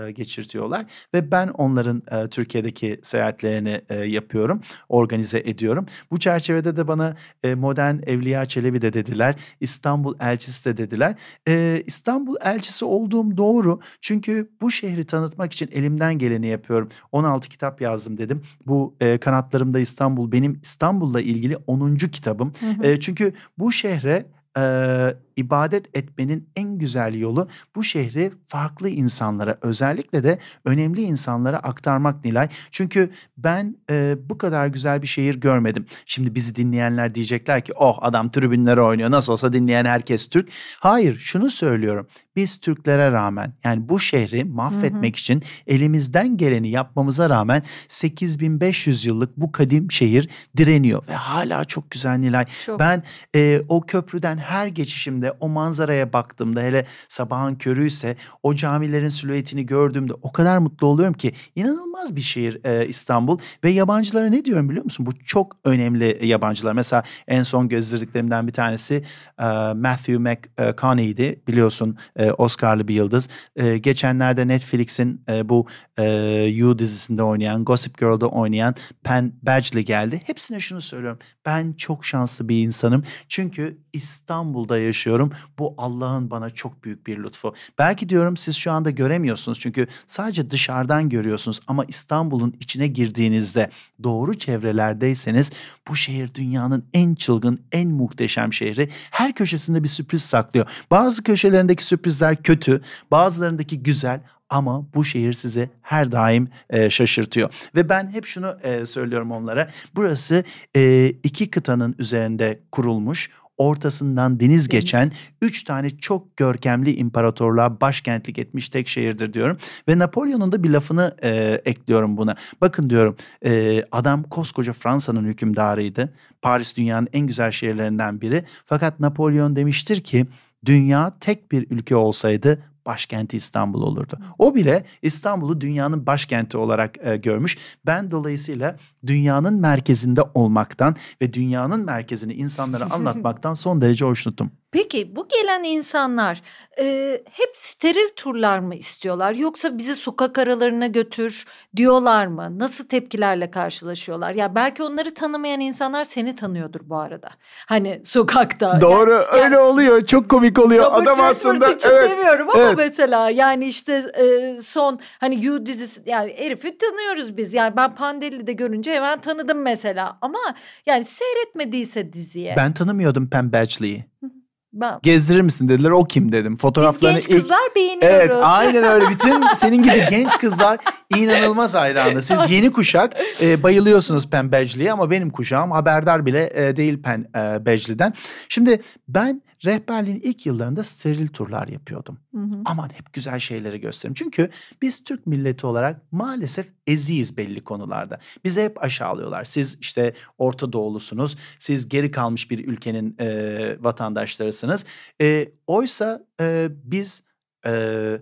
e, geçirtiyorlar ve ben onların e, Türkiye'deki seyahatlerini e, yapıyorum, organize ediyorum. Bu çerçevede de bana e, modern Evliya Çelebi de dediler, İstanbul elçisi de dediler. E, İstanbul İstanbul elçisi olduğum doğru. Çünkü bu şehri tanıtmak için elimden geleni yapıyorum. 16 kitap yazdım dedim. Bu e, kanatlarımda İstanbul benim İstanbul'la ilgili 10. kitabım. Hı hı. E, çünkü bu şehre e, ibadet etmenin en güzel yolu bu şehri farklı insanlara özellikle de önemli insanlara aktarmak Nilay. Çünkü ben e, bu kadar güzel bir şehir görmedim. Şimdi bizi dinleyenler diyecekler ki oh adam tribünlere oynuyor nasıl olsa dinleyen herkes Türk. Hayır şunu söylüyorum biz Türklere rağmen yani bu şehri mahvetmek hı hı. için elimizden geleni yapmamıza rağmen 8500 yıllık bu kadim şehir direniyor ve hala çok güzel Nilay. Çok. Ben e, o köprüden her geçişim gittiğimde o manzaraya baktığımda hele sabahın körüyse o camilerin silüetini gördüğümde o kadar mutlu oluyorum ki inanılmaz bir şehir e, İstanbul ve yabancılara ne diyorum biliyor musun? Bu çok önemli yabancılar. Mesela en son gezdirdiklerimden bir tanesi e, Matthew McConaughey'di biliyorsun e, Oscar'lı bir yıldız. E, geçenlerde Netflix'in e, bu e, You dizisinde oynayan, Gossip Girl'da oynayan Pen Badgley geldi. Hepsine şunu söylüyorum. Ben çok şanslı bir insanım. Çünkü İstanbul'da yaşıyorum çalışıyorum. Bu Allah'ın bana çok büyük bir lütfu. Belki diyorum siz şu anda göremiyorsunuz çünkü sadece dışarıdan görüyorsunuz ama İstanbul'un içine girdiğinizde doğru çevrelerdeyseniz bu şehir dünyanın en çılgın, en muhteşem şehri. Her köşesinde bir sürpriz saklıyor. Bazı köşelerindeki sürprizler kötü, bazılarındaki güzel ama bu şehir sizi her daim e, şaşırtıyor. Ve ben hep şunu e, söylüyorum onlara. Burası e, iki kıtanın üzerinde kurulmuş ortasından deniz, deniz. geçen üç tane çok görkemli imparatorluğa başkentlik etmiş tek şehirdir diyorum. Ve Napolyon'un da bir lafını e, ekliyorum buna. Bakın diyorum e, adam koskoca Fransa'nın hükümdarıydı. Paris dünyanın en güzel şehirlerinden biri. Fakat Napolyon demiştir ki dünya tek bir ülke olsaydı başkenti İstanbul olurdu. O bile İstanbul'u dünyanın başkenti olarak e, görmüş. Ben dolayısıyla dünyanın merkezinde olmaktan ve dünyanın merkezini insanlara anlatmaktan son derece hoşnutum. Peki bu gelen insanlar e, hep steril turlar mı istiyorlar yoksa bizi sokak aralarına götür diyorlar mı? Nasıl tepkilerle karşılaşıyorlar? Ya belki onları tanımayan insanlar seni tanıyordur bu arada. Hani sokakta. Doğru yani, öyle yani, oluyor çok komik oluyor. Robert Adam Redford aslında için evet, demiyorum ama evet. mesela yani işte e, son hani You dizisi yani herifi tanıyoruz biz. Yani ben Pandeli'de görünce hemen tanıdım mesela ama yani seyretmediyse diziye. Ben tanımıyordum Pam Badgley'i. Ben... Gezdirir misin dediler. O kim dedim. Fotoğraflarını Biz genç kızlar beğeniyoruz. Evet aynen öyle. Bütün senin gibi genç kızlar inanılmaz hayranı. Siz yeni kuşak e, bayılıyorsunuz pembecliğe ama benim kuşağım haberdar bile e, değil pembecliden. E, Şimdi ben Rehberliğin ilk yıllarında steril turlar yapıyordum. Hı hı. Aman hep güzel şeyleri gösterim. Çünkü biz Türk milleti olarak maalesef eziyiz belli konularda. Bize hep aşağılıyorlar. Siz işte Orta Doğulusunuz. Siz geri kalmış bir ülkenin e, vatandaşlarısınız. E, oysa e, biz e,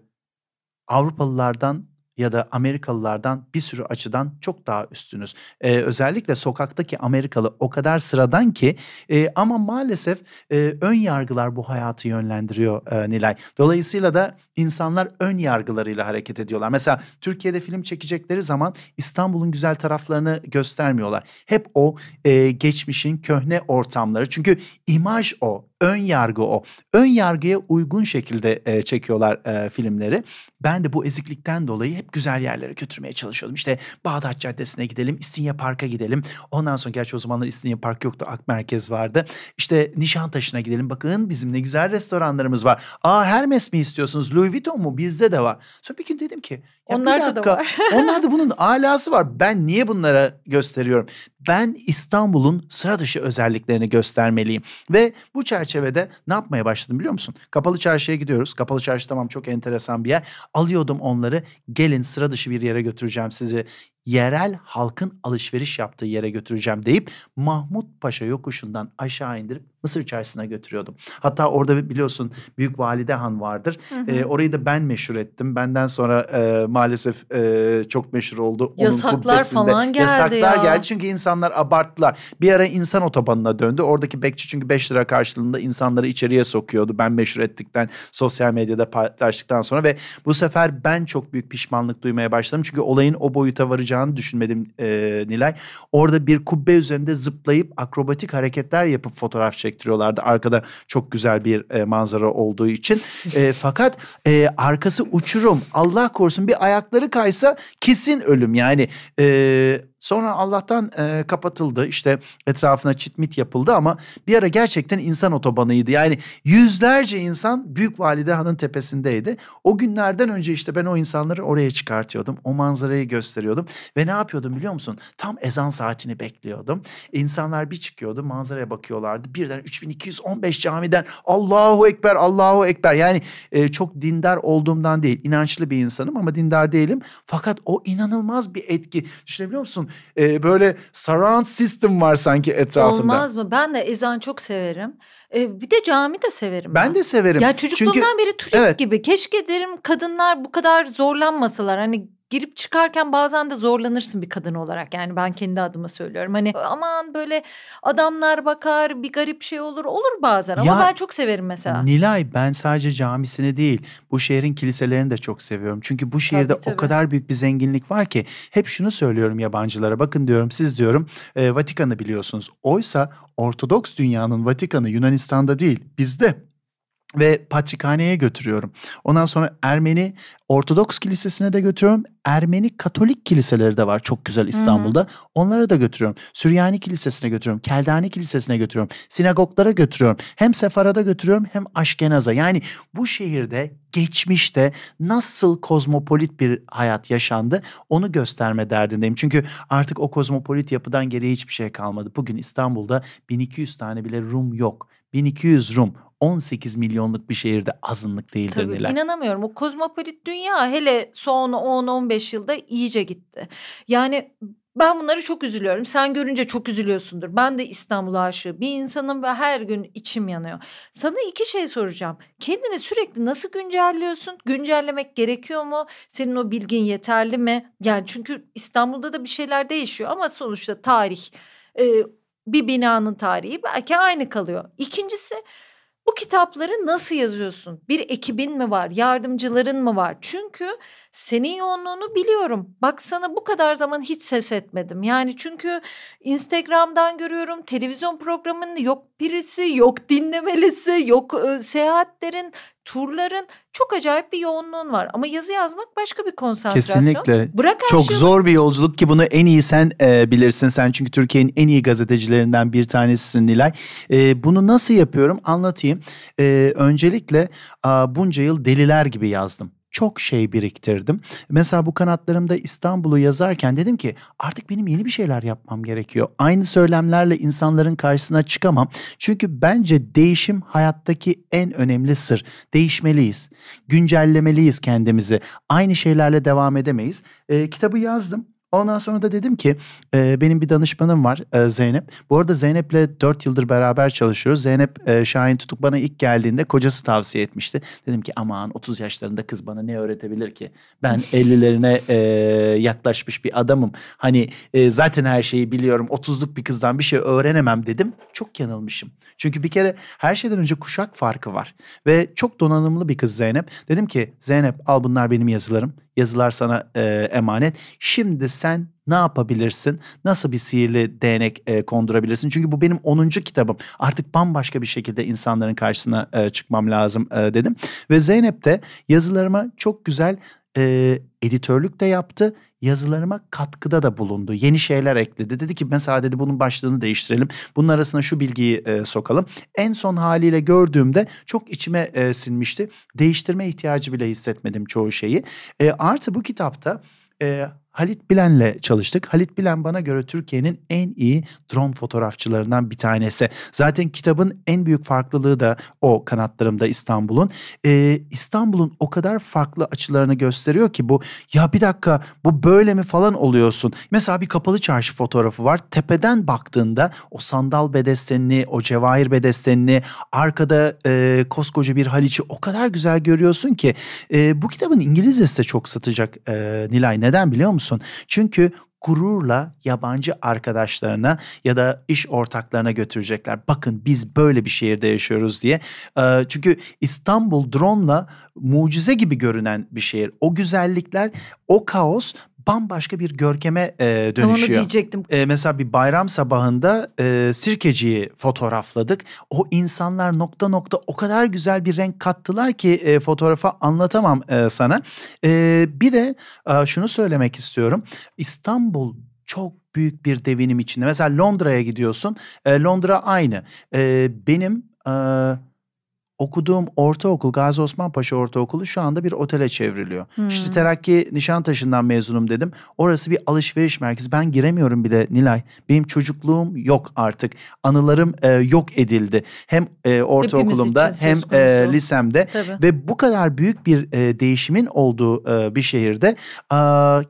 Avrupalılardan ya da Amerikalılardan bir sürü açıdan çok daha üstünüz. Ee, özellikle sokaktaki Amerikalı o kadar sıradan ki e, ama maalesef e, ön yargılar bu hayatı yönlendiriyor e, Nilay. Dolayısıyla da insanlar ön yargılarıyla hareket ediyorlar. Mesela Türkiye'de film çekecekleri zaman İstanbul'un güzel taraflarını göstermiyorlar. Hep o e, geçmişin köhne ortamları. Çünkü imaj o ön yargı o. Ön yargıya uygun şekilde e, çekiyorlar e, filmleri. Ben de bu eziklikten dolayı hep güzel yerlere götürmeye çalışıyordum. İşte Bağdat Caddesi'ne gidelim, İstinye Park'a gidelim. Ondan sonra gerçi o zamanlar İstinye Park yoktu, Ak Merkez vardı. İşte Nişantaşı'na gidelim. Bakın bizim ne güzel restoranlarımız var. Aa Hermes mi istiyorsunuz? Louis Vuitton mu? Bizde de var. Sonra bir gün dedim ki ya onlar bir dakika, da var. onlar da bunun alası var. Ben niye bunlara gösteriyorum? Ben İstanbul'un sıra dışı özelliklerini göstermeliyim. Ve bu çerçevede ne yapmaya başladım biliyor musun? Kapalı çarşıya gidiyoruz. Kapalı çarşı tamam çok enteresan bir yer. Alıyordum onları. Gelin sıra dışı bir yere götüreceğim sizi yerel halkın alışveriş yaptığı yere götüreceğim deyip Mahmut Paşa yokuşundan aşağı indirip Mısır çarşısına götürüyordum. Hatta orada biliyorsun Büyük Valide Han vardır. Hı hı. E, orayı da ben meşhur ettim. Benden sonra e, maalesef e, çok meşhur oldu. Onun Yasaklar kubbesinde. falan geldi Yasaklar ya. geldi çünkü insanlar abarttılar. Bir ara insan otobanına döndü. Oradaki bekçi çünkü 5 lira karşılığında insanları içeriye sokuyordu. Ben meşhur ettikten, sosyal medyada paylaştıktan sonra ve bu sefer ben çok büyük pişmanlık duymaya başladım. Çünkü olayın o boyuta varacağını olacağını düşünmedim e, Nilay. Orada bir kubbe üzerinde zıplayıp akrobatik hareketler yapıp fotoğraf çektiriyorlardı. Arkada çok güzel bir e, manzara olduğu için. E, fakat e, arkası uçurum. Allah korusun bir ayakları kaysa kesin ölüm. Yani e, Sonra Allah'tan e, kapatıldı. İşte etrafına çitmit yapıldı ama bir ara gerçekten insan otobanıydı. Yani yüzlerce insan Büyük Valide Han'ın tepesindeydi. O günlerden önce işte ben o insanları oraya çıkartıyordum. O manzarayı gösteriyordum. Ve ne yapıyordum biliyor musun? Tam ezan saatini bekliyordum. İnsanlar bir çıkıyordu manzaraya bakıyorlardı. Birden 3215 camiden Allahu Ekber, Allahu Ekber. Yani e, çok dindar olduğumdan değil. inançlı bir insanım ama dindar değilim. Fakat o inanılmaz bir etki. Düşünebiliyor musun? E, böyle surround system var sanki etrafında. Olmaz mı? Ben de ezan çok severim. E, bir de cami de severim. Ben, ben. de severim. Ya çocukluğumdan Çünkü, beri turist evet. gibi. Keşke derim kadınlar bu kadar zorlanmasalar. Hani girip çıkarken bazen de zorlanırsın bir kadın olarak. Yani ben kendi adıma söylüyorum. Hani aman böyle adamlar bakar bir garip şey olur. Olur bazen ama ya, ben çok severim mesela. Nilay ben sadece camisini değil bu şehrin kiliselerini de çok seviyorum. Çünkü bu şehirde tabii, tabii. o kadar büyük bir zenginlik var ki hep şunu söylüyorum yabancılara. Bakın diyorum siz diyorum e, Vatikan'ı biliyorsunuz. Oysa Ortodoks dünyanın Vatikan'ı Yunanistan'da değil bizde ve patrikhaneye götürüyorum. Ondan sonra Ermeni Ortodoks Kilisesi'ne de götürüyorum. Ermeni Katolik kiliseleri de var çok güzel İstanbul'da. Hı-hı. Onlara da götürüyorum. Süryani Kilisesi'ne götürüyorum. Keldani Kilisesi'ne götürüyorum. Sinagoglara götürüyorum. Hem Sefara'da götürüyorum hem Aşkenaz'a. Yani bu şehirde geçmişte nasıl kozmopolit bir hayat yaşandı onu gösterme derdindeyim. Çünkü artık o kozmopolit yapıdan geriye hiçbir şey kalmadı. Bugün İstanbul'da 1200 tane bile Rum yok. 1200 Rum. 18 milyonluk bir şehirde azınlık değildir Tabii, Nilay. inanamıyorum. O kozmopolit dünya hele son 10-15 yılda iyice gitti. Yani ben bunları çok üzülüyorum. Sen görünce çok üzülüyorsundur. Ben de İstanbul aşığı bir insanım ve her gün içim yanıyor. Sana iki şey soracağım. Kendini sürekli nasıl güncelliyorsun? Güncellemek gerekiyor mu? Senin o bilgin yeterli mi? Yani çünkü İstanbul'da da bir şeyler değişiyor ama sonuçta tarih, bir binanın tarihi belki aynı kalıyor. İkincisi bu kitapları nasıl yazıyorsun? Bir ekibin mi var? Yardımcıların mı var? Çünkü senin yoğunluğunu biliyorum. Baksana bu kadar zaman hiç ses etmedim. Yani çünkü Instagram'dan görüyorum televizyon programının yok birisi, yok dinlemelisi, yok e, seyahatlerin, turların çok acayip bir yoğunluğun var. Ama yazı yazmak başka bir konsantrasyon. Kesinlikle. Bırak çok şeyi... zor bir yolculuk ki bunu en iyi sen e, bilirsin. Sen çünkü Türkiye'nin en iyi gazetecilerinden bir tanesisin Nilay. E, bunu nasıl yapıyorum anlatayım. E, öncelikle a, bunca yıl deliler gibi yazdım çok şey biriktirdim. Mesela bu kanatlarımda İstanbul'u yazarken dedim ki artık benim yeni bir şeyler yapmam gerekiyor. Aynı söylemlerle insanların karşısına çıkamam. Çünkü bence değişim hayattaki en önemli sır. Değişmeliyiz. Güncellemeliyiz kendimizi. Aynı şeylerle devam edemeyiz. E, kitabı yazdım. Ondan sonra da dedim ki e, benim bir danışmanım var e, Zeynep. Bu arada Zeynep'le 4 yıldır beraber çalışıyoruz. Zeynep e, Şahin Tutuk bana ilk geldiğinde kocası tavsiye etmişti. Dedim ki aman 30 yaşlarında kız bana ne öğretebilir ki? Ben 50'lerine e, yaklaşmış bir adamım. Hani e, zaten her şeyi biliyorum. 30'luk bir kızdan bir şey öğrenemem dedim. Çok yanılmışım. Çünkü bir kere her şeyden önce kuşak farkı var. Ve çok donanımlı bir kız Zeynep. Dedim ki Zeynep al bunlar benim yazılarım. Yazılar sana e, emanet. Şimdi sen ne yapabilirsin? Nasıl bir sihirli değnek e, kondurabilirsin? Çünkü bu benim 10. kitabım. Artık bambaşka bir şekilde insanların karşısına e, çıkmam lazım e, dedim. Ve Zeynep de yazılarıma çok güzel e, editörlük de yaptı yazılarıma katkıda da bulundu. Yeni şeyler ekledi. Dedi ki mesela dedi bunun başlığını değiştirelim. Bunun arasına şu bilgiyi e, sokalım. En son haliyle gördüğümde çok içime e, sinmişti. Değiştirme ihtiyacı bile hissetmedim çoğu şeyi. E, artı bu kitapta e, Halit Bilen'le çalıştık. Halit Bilen bana göre Türkiye'nin en iyi drone fotoğrafçılarından bir tanesi. Zaten kitabın en büyük farklılığı da o kanatlarımda İstanbul'un. Ee, İstanbul'un o kadar farklı açılarını gösteriyor ki bu ya bir dakika bu böyle mi falan oluyorsun. Mesela bir kapalı çarşı fotoğrafı var. Tepeden baktığında o sandal bedestenini, o cevahir bedestenini, arkada e, koskoca bir Haliç'i o kadar güzel görüyorsun ki. E, bu kitabın İngilizcesi de çok satacak e, Nilay. Neden biliyor musun? musun? Çünkü gururla yabancı arkadaşlarına ya da iş ortaklarına götürecekler. Bakın biz böyle bir şehirde yaşıyoruz diye. Ee, çünkü İstanbul drone'la mucize gibi görünen bir şehir. O güzellikler, o kaos bambaşka bir görkeme e, dönüşüyor. Tamam diyecektim. E, mesela bir bayram sabahında e, sirkeciyi fotoğrafladık. O insanlar nokta nokta o kadar güzel bir renk kattılar ki e, fotoğrafa anlatamam e, sana. E, bir de e, şunu söylemek istiyorum. İstanbul çok büyük bir devinim içinde. Mesela Londra'ya gidiyorsun. E, Londra aynı. E, benim... E, okuduğum ortaokul Gazi Osman Paşa Ortaokulu şu anda bir otele çevriliyor. Hmm. İşte Terakki Nişantaşı'ndan mezunum dedim. Orası bir alışveriş merkezi. Ben giremiyorum bile Nilay. Benim çocukluğum yok artık. Anılarım e, yok edildi. Hem e, ortaokulumda hem e, lisemde. Tabii. Ve bu kadar büyük bir e, değişimin olduğu e, bir şehirde e,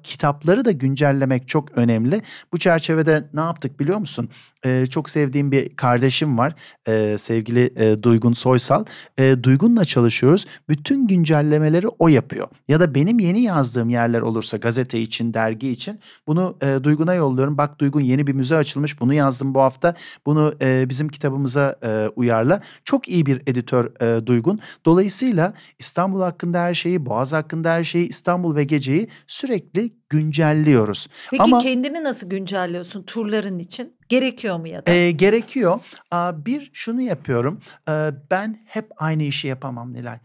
kitapları da güncellemek çok önemli. Bu çerçevede ne yaptık biliyor musun? Ee, çok sevdiğim bir kardeşim var. Ee, sevgili e, Duygun Soysal e, Duygun'la çalışıyoruz. Bütün güncellemeleri o yapıyor. Ya da benim yeni yazdığım yerler olursa gazete için, dergi için bunu e, Duygun'a yolluyorum. Bak Duygun yeni bir müze açılmış. Bunu yazdım bu hafta. Bunu e, bizim kitabımıza e, uyarla. Çok iyi bir editör e, Duygun. Dolayısıyla İstanbul hakkında her şeyi, Boğaz hakkında her şeyi, İstanbul ve geceyi sürekli güncelliyoruz. Peki Ama, kendini nasıl güncelliyorsun turların için? Gerekiyor mu ya da? E, gerekiyor. bir şunu yapıyorum. ben hep aynı işi yapamam Nilay.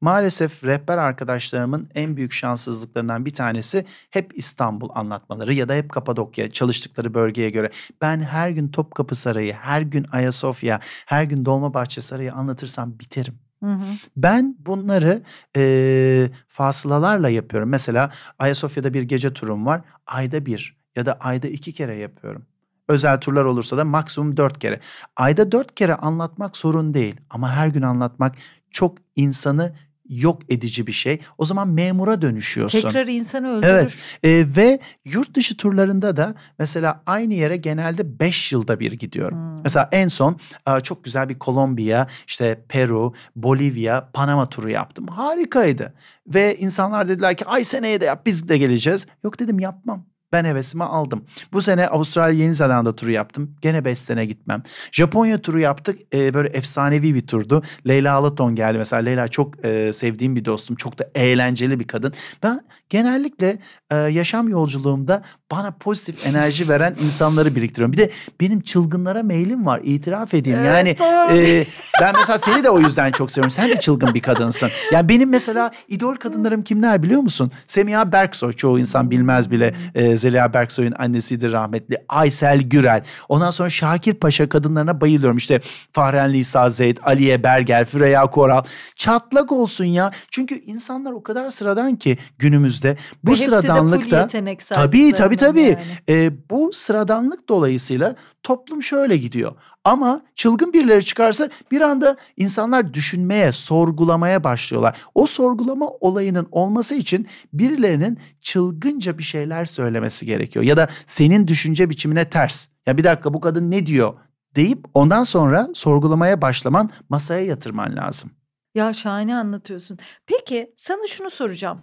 maalesef rehber arkadaşlarımın en büyük şanssızlıklarından bir tanesi hep İstanbul anlatmaları ya da hep Kapadokya çalıştıkları bölgeye göre. Ben her gün Topkapı Sarayı, her gün Ayasofya, her gün Dolmabahçe Sarayı anlatırsam biterim. Hı hı. Ben bunları e, fasılalarla yapıyorum. Mesela Ayasofya'da bir gece turum var. Ayda bir ya da ayda iki kere yapıyorum. Özel turlar olursa da maksimum dört kere. Ayda dört kere anlatmak sorun değil. Ama her gün anlatmak çok insanı yok edici bir şey. O zaman memura dönüşüyorsun. Tekrar insanı öldürür. Evet e, ve yurt dışı turlarında da mesela aynı yere genelde 5 yılda bir gidiyorum. Hmm. Mesela en son e, çok güzel bir Kolombiya, işte Peru, Bolivya, Panama turu yaptım. Harikaydı. Ve insanlar dediler ki ay seneye de yap biz de geleceğiz. Yok dedim yapmam. Ben hevesimi aldım. Bu sene Avustralya Yeni Zelanda turu yaptım. Gene 5 sene gitmem. Japonya turu yaptık. E, böyle efsanevi bir turdu. Leyla Alaton geldi mesela. Leyla çok e, sevdiğim bir dostum. Çok da eğlenceli bir kadın. Ben genellikle e, yaşam yolculuğumda bana pozitif enerji veren insanları biriktiriyorum. Bir de benim çılgınlara meylim var itiraf edeyim. Evet, yani e, ben mesela seni de o yüzden çok seviyorum. Sen de çılgın bir kadınsın. Yani benim mesela idol kadınlarım kimler biliyor musun? Semiha Berksoy çoğu insan bilmez bile. E, Zeliha Berksoy'un annesidir rahmetli. Aysel Gürel. Ondan sonra Şakir Paşa kadınlarına bayılıyorum. İşte Fahren Lisa Zeyd, Aliye Berger, Füreya Koral. Çatlak olsun ya. Çünkü insanlar o kadar sıradan ki günümüzde. Bu sıradanlıkta. Tabii tabii Tabii tabii. Yani. E, bu sıradanlık dolayısıyla toplum şöyle gidiyor. Ama çılgın birileri çıkarsa bir anda insanlar düşünmeye, sorgulamaya başlıyorlar. O sorgulama olayının olması için birilerinin çılgınca bir şeyler söylemesi gerekiyor. Ya da senin düşünce biçimine ters. Ya bir dakika bu kadın ne diyor deyip ondan sonra sorgulamaya başlaman, masaya yatırman lazım. Ya şahane anlatıyorsun. Peki sana şunu soracağım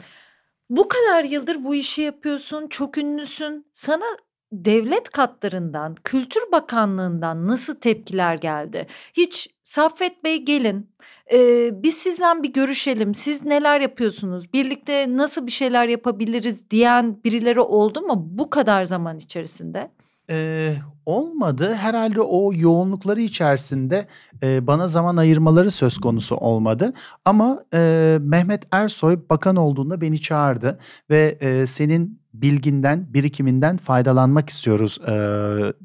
bu kadar yıldır bu işi yapıyorsun, çok ünlüsün. Sana devlet katlarından, Kültür Bakanlığından nasıl tepkiler geldi? Hiç Saffet Bey gelin, e, biz sizden bir görüşelim, siz neler yapıyorsunuz, birlikte nasıl bir şeyler yapabiliriz diyen birileri oldu mu bu kadar zaman içerisinde? e, olmadı. Herhalde o yoğunlukları içerisinde e, bana zaman ayırmaları söz konusu olmadı. Ama e, Mehmet Ersoy bakan olduğunda beni çağırdı ve e, senin bilginden, birikiminden faydalanmak istiyoruz e,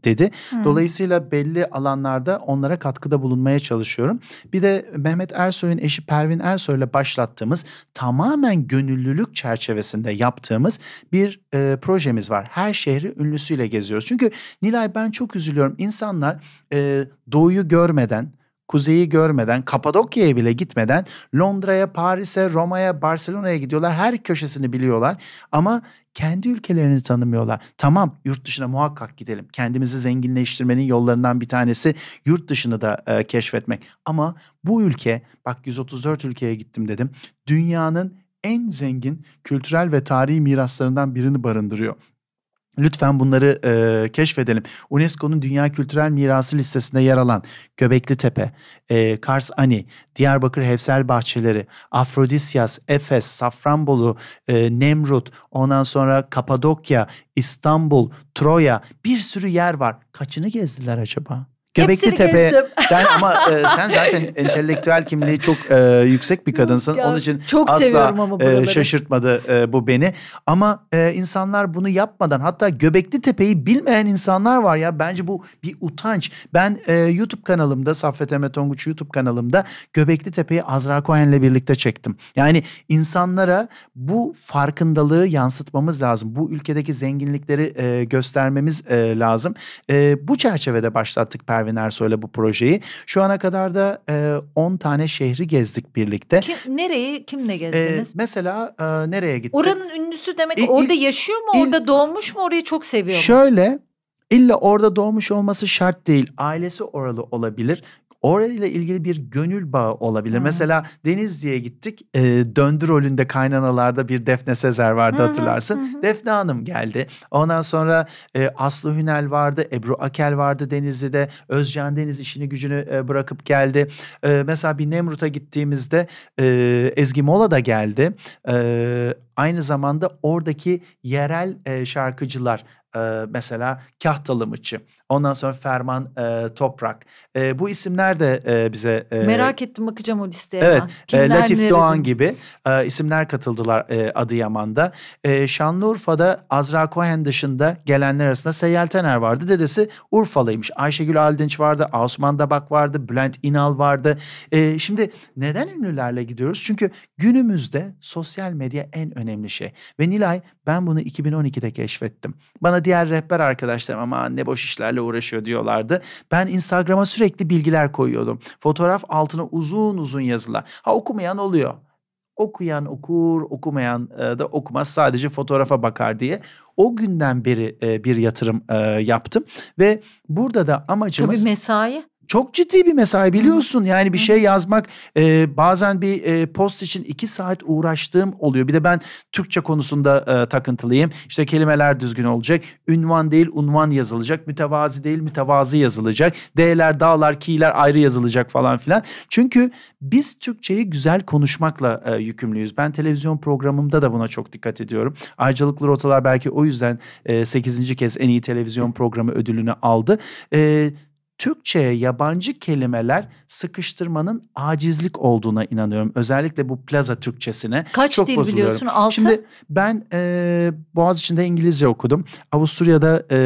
dedi. Hmm. Dolayısıyla belli alanlarda onlara katkıda bulunmaya çalışıyorum. Bir de Mehmet Ersoy'un eşi Pervin Ersoy'la başlattığımız tamamen gönüllülük çerçevesinde yaptığımız bir e, projemiz var. Her şehri ünlüsüyle geziyoruz. Çünkü Nilay ben çok üzülüyorum. İnsanlar e, doğuyu görmeden, kuzeyi görmeden, Kapadokya'ya bile gitmeden Londra'ya, Paris'e, Roma'ya, Barcelona'ya gidiyorlar. Her köşesini biliyorlar ama kendi ülkelerini tanımıyorlar. Tamam yurt dışına muhakkak gidelim. Kendimizi zenginleştirmenin yollarından bir tanesi yurt dışını da e, keşfetmek. Ama bu ülke bak 134 ülkeye gittim dedim. Dünyanın en zengin kültürel ve tarihi miraslarından birini barındırıyor. Lütfen bunları e, keşfedelim. UNESCO'nun Dünya Kültürel Mirası listesinde yer alan Göbekli Tepe, e, Kars Ani, Diyarbakır Hevsel Bahçeleri, Afrodisyas, Efes, Safranbolu, e, Nemrut, ondan sonra Kapadokya, İstanbul, Troya bir sürü yer var. Kaçını gezdiler acaba? Göbekli Tepe. Gezdim. Sen ama e, sen zaten entelektüel kimliği çok e, yüksek bir kadınsın. Ya, Onun için çok asla e, şaşırtmadı e, bu beni. Ama e, insanlar bunu yapmadan hatta Göbekli Tepe'yi bilmeyen insanlar var ya. Bence bu bir utanç. Ben e, YouTube kanalımda Saffet Emre Tonguç YouTube kanalımda Göbekli Tepe'yi Azra Cohen'le birlikte çektim. Yani insanlara bu farkındalığı yansıtmamız lazım. Bu ülkedeki zenginlikleri e, göstermemiz e, lazım. E, bu çerçevede başlattık Pervin Pervin Ersoy'la bu projeyi. Şu ana kadar da 10 e, tane şehri gezdik birlikte. Kim, nereyi kimle gezdiniz? E, mesela e, nereye gittik? Oranın ünlüsü demek il, orada il, yaşıyor mu? Il, orada doğmuş mu? Orayı çok seviyor mu? Şöyle İlla orada doğmuş olması şart değil. Ailesi oralı olabilir. Orayla ilgili bir gönül bağı olabilir. Hmm. Mesela Denizli'ye gittik. E, döndü rolünde kaynanalarda bir Defne Sezer vardı hatırlarsın. Hmm. Defne Hanım geldi. Ondan sonra e, Aslı Hünel vardı. Ebru Akel vardı Denizli'de. Özcan Deniz işini gücünü e, bırakıp geldi. E, mesela bir Nemrut'a gittiğimizde e, Ezgi Mola da geldi. E, aynı zamanda oradaki yerel e, şarkıcılar e, mesela Kahtalı Mıçı, Ondan sonra Ferman e, Toprak. E, bu isimler de e, bize... E, Merak ettim bakacağım o listeye. Evet. E, Kimler, Latif nerede? Doğan gibi e, isimler katıldılar e, Adıyaman'da. E, Şanlıurfa'da Azra Cohen dışında gelenler arasında Seyyal Tener vardı. Dedesi Urfalıymış. Ayşegül Aldinç vardı. Osman Dabak vardı. Bülent İnal vardı. E, şimdi neden ünlülerle gidiyoruz? Çünkü günümüzde sosyal medya en önemli şey. Ve Nilay ben bunu 2012'de keşfettim. Bana diğer rehber arkadaşlarım ama ne boş işlerle uğraşıyor diyorlardı. Ben Instagram'a sürekli bilgiler koyuyordum. Fotoğraf altına uzun uzun yazılar. Ha okumayan oluyor. Okuyan okur, okumayan e, da okumaz. Sadece fotoğrafa bakar diye. O günden beri e, bir yatırım e, yaptım ve burada da amacımız Tabii mesai çok ciddi bir mesai biliyorsun. Yani bir şey yazmak e, bazen bir e, post için iki saat uğraştığım oluyor. Bir de ben Türkçe konusunda e, takıntılıyım. İşte kelimeler düzgün olacak. Ünvan değil unvan yazılacak. Mütevazi değil mütevazı yazılacak. D'ler dağlar ki'ler ayrı yazılacak falan filan. Çünkü biz Türkçeyi güzel konuşmakla e, yükümlüyüz. Ben televizyon programımda da buna çok dikkat ediyorum. Ayrıcalıklı Rotalar belki o yüzden e, 8. kez en iyi televizyon programı ödülünü aldı. Evet Türkçe'ye yabancı kelimeler sıkıştırmanın acizlik olduğuna inanıyorum. Özellikle bu plaza Türkçesine Kaç çok dil bozuluyorum. biliyorsun? Altı? Şimdi ben e, Boğaziçi'nde İngilizce okudum. Avusturya'da... E,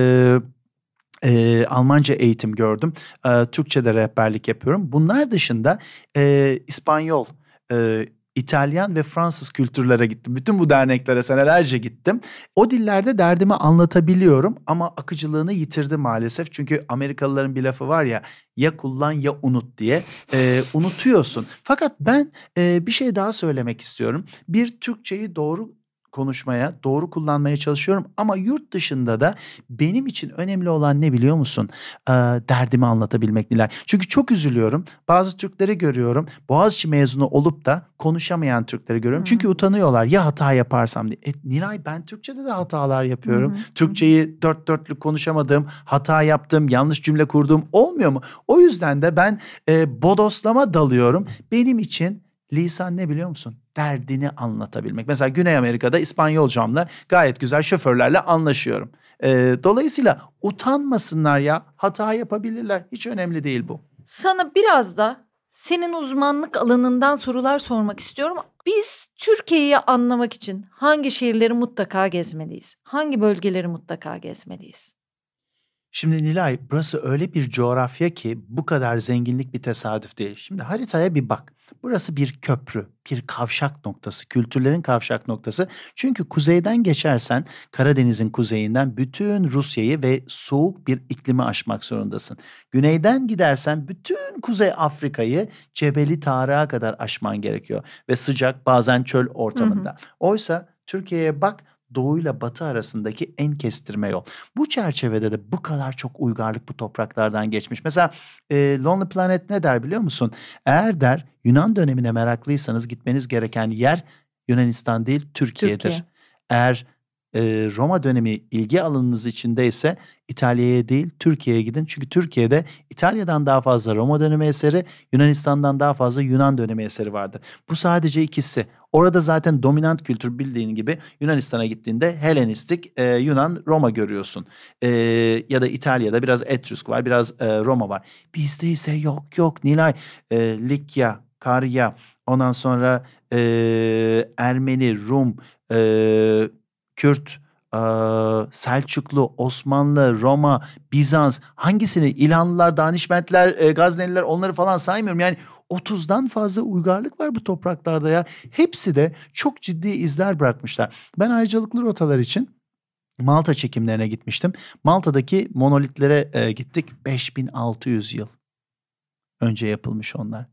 e, Almanca eğitim gördüm. E, Türkçe'de rehberlik yapıyorum. Bunlar dışında e, İspanyol, e, İtalyan ve Fransız kültürlere gittim. Bütün bu derneklere senelerce gittim. O dillerde derdimi anlatabiliyorum ama akıcılığını yitirdi maalesef. Çünkü Amerikalıların bir lafı var ya ya kullan ya unut diye e, unutuyorsun. Fakat ben e, bir şey daha söylemek istiyorum. Bir Türkçeyi doğru konuşmaya, doğru kullanmaya çalışıyorum ama yurt dışında da benim için önemli olan ne biliyor musun? Ee, derdimi anlatabilmek Nilay. Çünkü çok üzülüyorum. Bazı Türkleri görüyorum. Boğaziçi mezunu olup da konuşamayan Türkleri görüyorum. Hı. Çünkü utanıyorlar ya hata yaparsam diye. E, Nilay ben Türkçe'de de hatalar yapıyorum. Hı. Türkçeyi dört dörtlük konuşamadığım, hata yaptım, yanlış cümle kurduğum olmuyor mu? O yüzden de ben e, bodoslama dalıyorum. Benim için Lisan ne biliyor musun? Derdini anlatabilmek. Mesela Güney Amerika'da İspanyol camla gayet güzel şoförlerle anlaşıyorum. Ee, dolayısıyla utanmasınlar ya. Hata yapabilirler. Hiç önemli değil bu. Sana biraz da senin uzmanlık alanından sorular sormak istiyorum. Biz Türkiye'yi anlamak için hangi şehirleri mutlaka gezmeliyiz? Hangi bölgeleri mutlaka gezmeliyiz? Şimdi Nilay burası öyle bir coğrafya ki bu kadar zenginlik bir tesadüf değil. Şimdi haritaya bir bak. Burası bir köprü, bir kavşak noktası, kültürlerin kavşak noktası. Çünkü kuzeyden geçersen Karadeniz'in kuzeyinden bütün Rusya'yı ve soğuk bir iklimi aşmak zorundasın. Güneyden gidersen bütün Kuzey Afrika'yı Cebeli Tarık'a kadar aşman gerekiyor ve sıcak bazen çöl ortamında. Hı hı. Oysa Türkiye'ye bak doğu ile batı arasındaki en kestirme yol. Bu çerçevede de bu kadar çok uygarlık bu topraklardan geçmiş. Mesela e, Lonely Planet ne der biliyor musun? Eğer der Yunan dönemine meraklıysanız gitmeniz gereken yer Yunanistan değil Türkiye'dir. Türkiye. Eğer e, Roma dönemi ilgi alanınız içindeyse İtalya'ya değil Türkiye'ye gidin. Çünkü Türkiye'de İtalya'dan daha fazla Roma dönemi eseri, Yunanistan'dan daha fazla Yunan dönemi eseri vardır. Bu sadece ikisi. Orada zaten dominant kültür bildiğin gibi Yunanistan'a gittiğinde Helenistik e, Yunan Roma görüyorsun. E, ya da İtalya'da biraz Etrusk var, biraz e, Roma var. Bizde ise yok yok Nilay, e, Likya, Karya, ondan sonra e, Ermeni, Rum, e, Kürt, Selçuklu, Osmanlı, Roma, Bizans hangisini İlhanlılar, Danişmentler, Gazneliler onları falan saymıyorum. Yani 30'dan fazla uygarlık var bu topraklarda ya. Hepsi de çok ciddi izler bırakmışlar. Ben ayrıcalıklı rotalar için Malta çekimlerine gitmiştim. Malta'daki monolitlere gittik. 5600 yıl önce yapılmış onlar.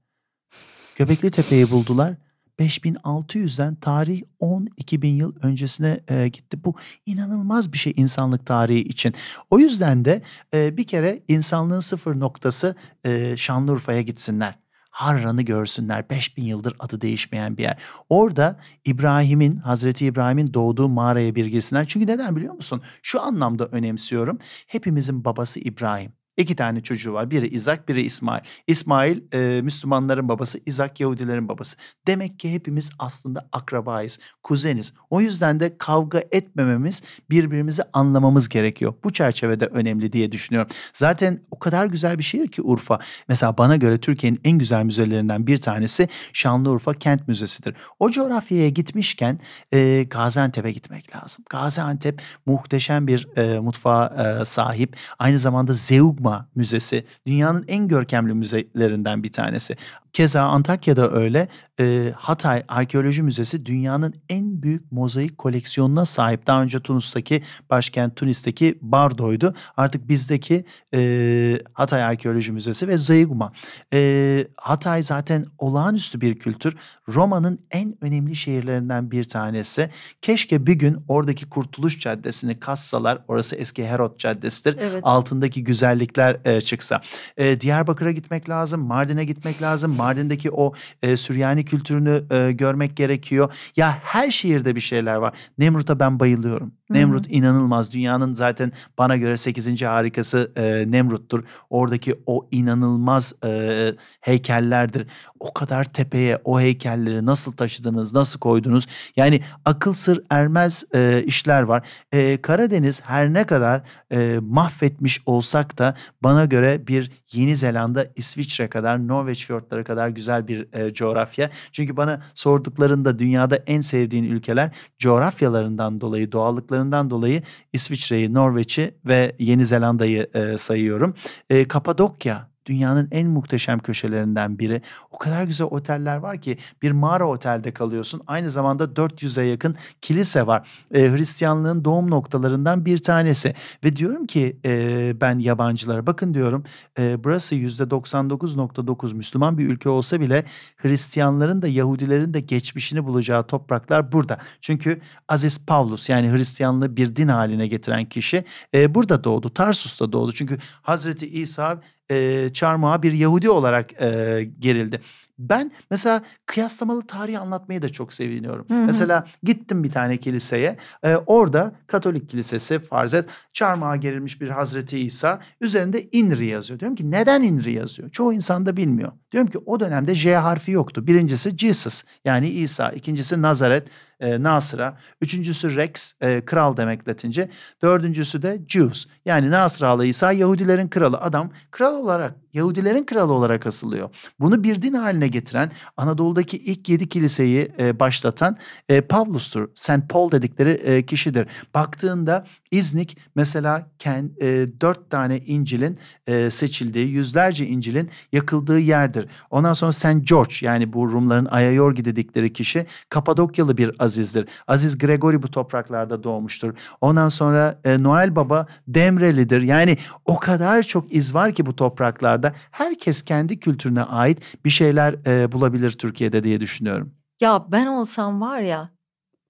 Göbekli Tepe'yi buldular. 5600'den tarih 12 bin yıl öncesine e, gitti. Bu inanılmaz bir şey insanlık tarihi için. O yüzden de e, bir kere insanlığın sıfır noktası e, Şanlıurfa'ya gitsinler. Harran'ı görsünler. 5000 yıldır adı değişmeyen bir yer. Orada İbrahim'in, Hazreti İbrahim'in doğduğu mağaraya bir girsinler. Çünkü neden biliyor musun? Şu anlamda önemsiyorum. Hepimizin babası İbrahim. İki tane çocuğu var. Biri İzak, biri İsmail. İsmail e, Müslümanların babası, İzak Yahudilerin babası. Demek ki hepimiz aslında akrabayız, kuzeniz. O yüzden de kavga etmememiz, birbirimizi anlamamız gerekiyor. Bu çerçevede önemli diye düşünüyorum. Zaten o kadar güzel bir şehir ki Urfa. Mesela bana göre Türkiye'nin en güzel müzelerinden bir tanesi Şanlıurfa Kent Müzesi'dir. O coğrafyaya gitmişken e, Gaziantep'e gitmek lazım. Gaziantep muhteşem bir e, mutfağa e, sahip. Aynı zamanda Zeugma Roma Müzesi dünyanın en görkemli müzelerinden bir tanesi. Keza Antakya'da öyle. E, Hatay Arkeoloji Müzesi dünyanın en büyük mozaik koleksiyonuna sahip. Daha önce Tunus'taki başkent Tunis'teki Bardo'ydu. Artık bizdeki e, Hatay Arkeoloji Müzesi ve Zeyguma. E, Hatay zaten olağanüstü bir kültür. Roma'nın en önemli şehirlerinden bir tanesi. Keşke bir gün oradaki Kurtuluş Caddesi'ni kassalar. Orası eski Herod Caddesi'dir. Evet. Altındaki güzellikler e, çıksa. E, Diyarbakır'a gitmek lazım. Mardin'e gitmek lazım. Mardin'deki o e, Süryani kültürünü e, görmek gerekiyor. Ya her şehirde bir şeyler var. Nemrut'a ben bayılıyorum. Nemrut Hı-hı. inanılmaz. Dünyanın zaten bana göre 8. harikası e, Nemrut'tur. Oradaki o inanılmaz e, heykellerdir. O kadar tepeye o heykelleri nasıl taşıdınız, nasıl koydunuz? Yani akıl sır ermez e, işler var. E, Karadeniz her ne kadar e, mahvetmiş olsak da bana göre bir Yeni Zelanda, İsviçre kadar, Norveç fiyortları kadar güzel bir e, coğrafya. Çünkü bana sorduklarında dünyada en sevdiğin ülkeler coğrafyalarından dolayı, doğallıklarından dolayı İsviçre'yi, Norveç'i ve Yeni Zelanda'yı e, sayıyorum. E, Kapadokya dünyanın en muhteşem köşelerinden biri. O kadar güzel oteller var ki bir mağara otelde kalıyorsun. Aynı zamanda 400'e yakın kilise var. E, Hristiyanlığın doğum noktalarından bir tanesi. Ve diyorum ki e, ben yabancılara bakın diyorum e, burası %99.9 Müslüman bir ülke olsa bile Hristiyanların da Yahudilerin de geçmişini bulacağı topraklar burada. Çünkü Aziz Pavlus yani Hristiyanlığı bir din haline getiren kişi e, burada doğdu. Tarsus'ta doğdu. Çünkü Hazreti İsa e, çarmıha bir Yahudi olarak e, gerildi. Ben mesela kıyaslamalı tarih anlatmayı da çok seviniyorum. Hı hı. Mesela gittim bir tane kiliseye. E, orada Katolik kilisesi farz et çarmıha gerilmiş bir Hazreti İsa üzerinde inri yazıyor. Diyorum ki neden inri yazıyor? Çoğu insan da bilmiyor. Diyorum ki o dönemde J harfi yoktu. Birincisi Jesus yani İsa, ikincisi Nazaret, e, Nasra. Üçüncüsü Rex, e, kral demek Latince. Dördüncüsü de Jews. Yani Nasralı İsa Yahudilerin kralı. Adam kral olarak, Yahudilerin kralı olarak asılıyor. Bunu bir din haline getiren, Anadolu'daki ilk yedi kiliseyi e, başlatan e, Pavlus'tur. St. Paul dedikleri e, kişidir. Baktığında İznik mesela kend, e, dört tane İncil'in e, seçildiği, yüzlerce İncil'in yakıldığı yerdir. Ondan sonra St. George yani bu Rumların Ayayorgi dedikleri kişi Kapadokyalı bir azizdir. Aziz Gregory bu topraklarda doğmuştur. Ondan sonra e, Noel Baba Demreli'dir. Yani o kadar çok iz var ki bu topraklarda. Herkes kendi kültürüne ait bir şeyler e, bulabilir Türkiye'de diye düşünüyorum. Ya ben olsam var ya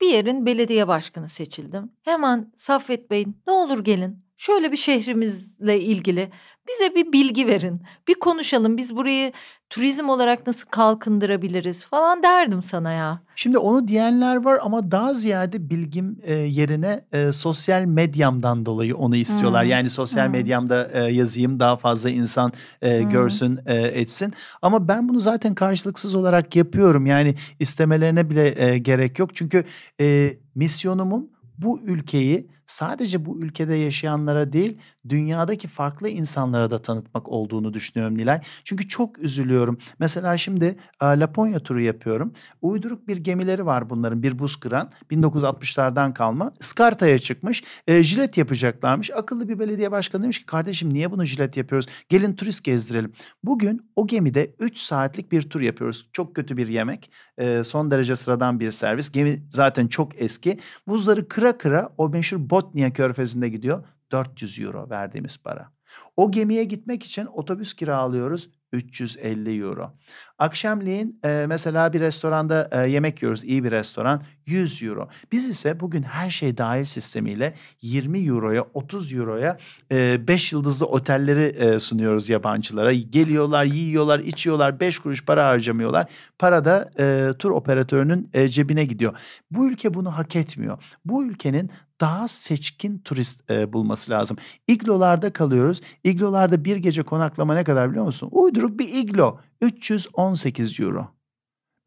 bir yerin belediye başkanı seçildim. Hemen Saffet Bey ne olur gelin Şöyle bir şehrimizle ilgili bize bir bilgi verin. Bir konuşalım biz burayı turizm olarak nasıl kalkındırabiliriz falan derdim sana ya. Şimdi onu diyenler var ama daha ziyade bilgim e, yerine e, sosyal medyamdan dolayı onu istiyorlar. Hmm. Yani sosyal hmm. medyamda e, yazayım daha fazla insan e, hmm. görsün etsin. Ama ben bunu zaten karşılıksız olarak yapıyorum. Yani istemelerine bile gerek yok. Çünkü e, misyonumun bu ülkeyi sadece bu ülkede yaşayanlara değil dünyadaki farklı insanlara da tanıtmak olduğunu düşünüyorum Nilay. Çünkü çok üzülüyorum. Mesela şimdi e, Laponya turu yapıyorum. Uyduruk bir gemileri var bunların bir buz kıran 1960'lardan kalma. Iskarta'ya çıkmış e, jilet yapacaklarmış. Akıllı bir belediye başkanı demiş ki kardeşim niye bunu jilet yapıyoruz? Gelin turist gezdirelim. Bugün o gemide 3 saatlik bir tur yapıyoruz. Çok kötü bir yemek. E, son derece sıradan bir servis. Gemi zaten çok eski. Buzları kıra kıra o meşhur bot Botnia körfezinde gidiyor. 400 euro verdiğimiz para. O gemiye gitmek için otobüs kiralıyoruz 350 euro. Akşamleyin e, mesela bir restoranda e, yemek yiyoruz. iyi bir restoran. 100 euro. Biz ise bugün her şey dahil sistemiyle 20 euroya 30 euroya e, 5 yıldızlı otelleri e, sunuyoruz yabancılara. Geliyorlar, yiyorlar, içiyorlar. 5 kuruş para harcamıyorlar. Para da e, tur operatörünün e, cebine gidiyor. Bu ülke bunu hak etmiyor. Bu ülkenin daha seçkin turist e, bulması lazım. İglolarda kalıyoruz. İglolarda bir gece konaklama ne kadar biliyor musun? Uyduruk bir iglo. 318 euro.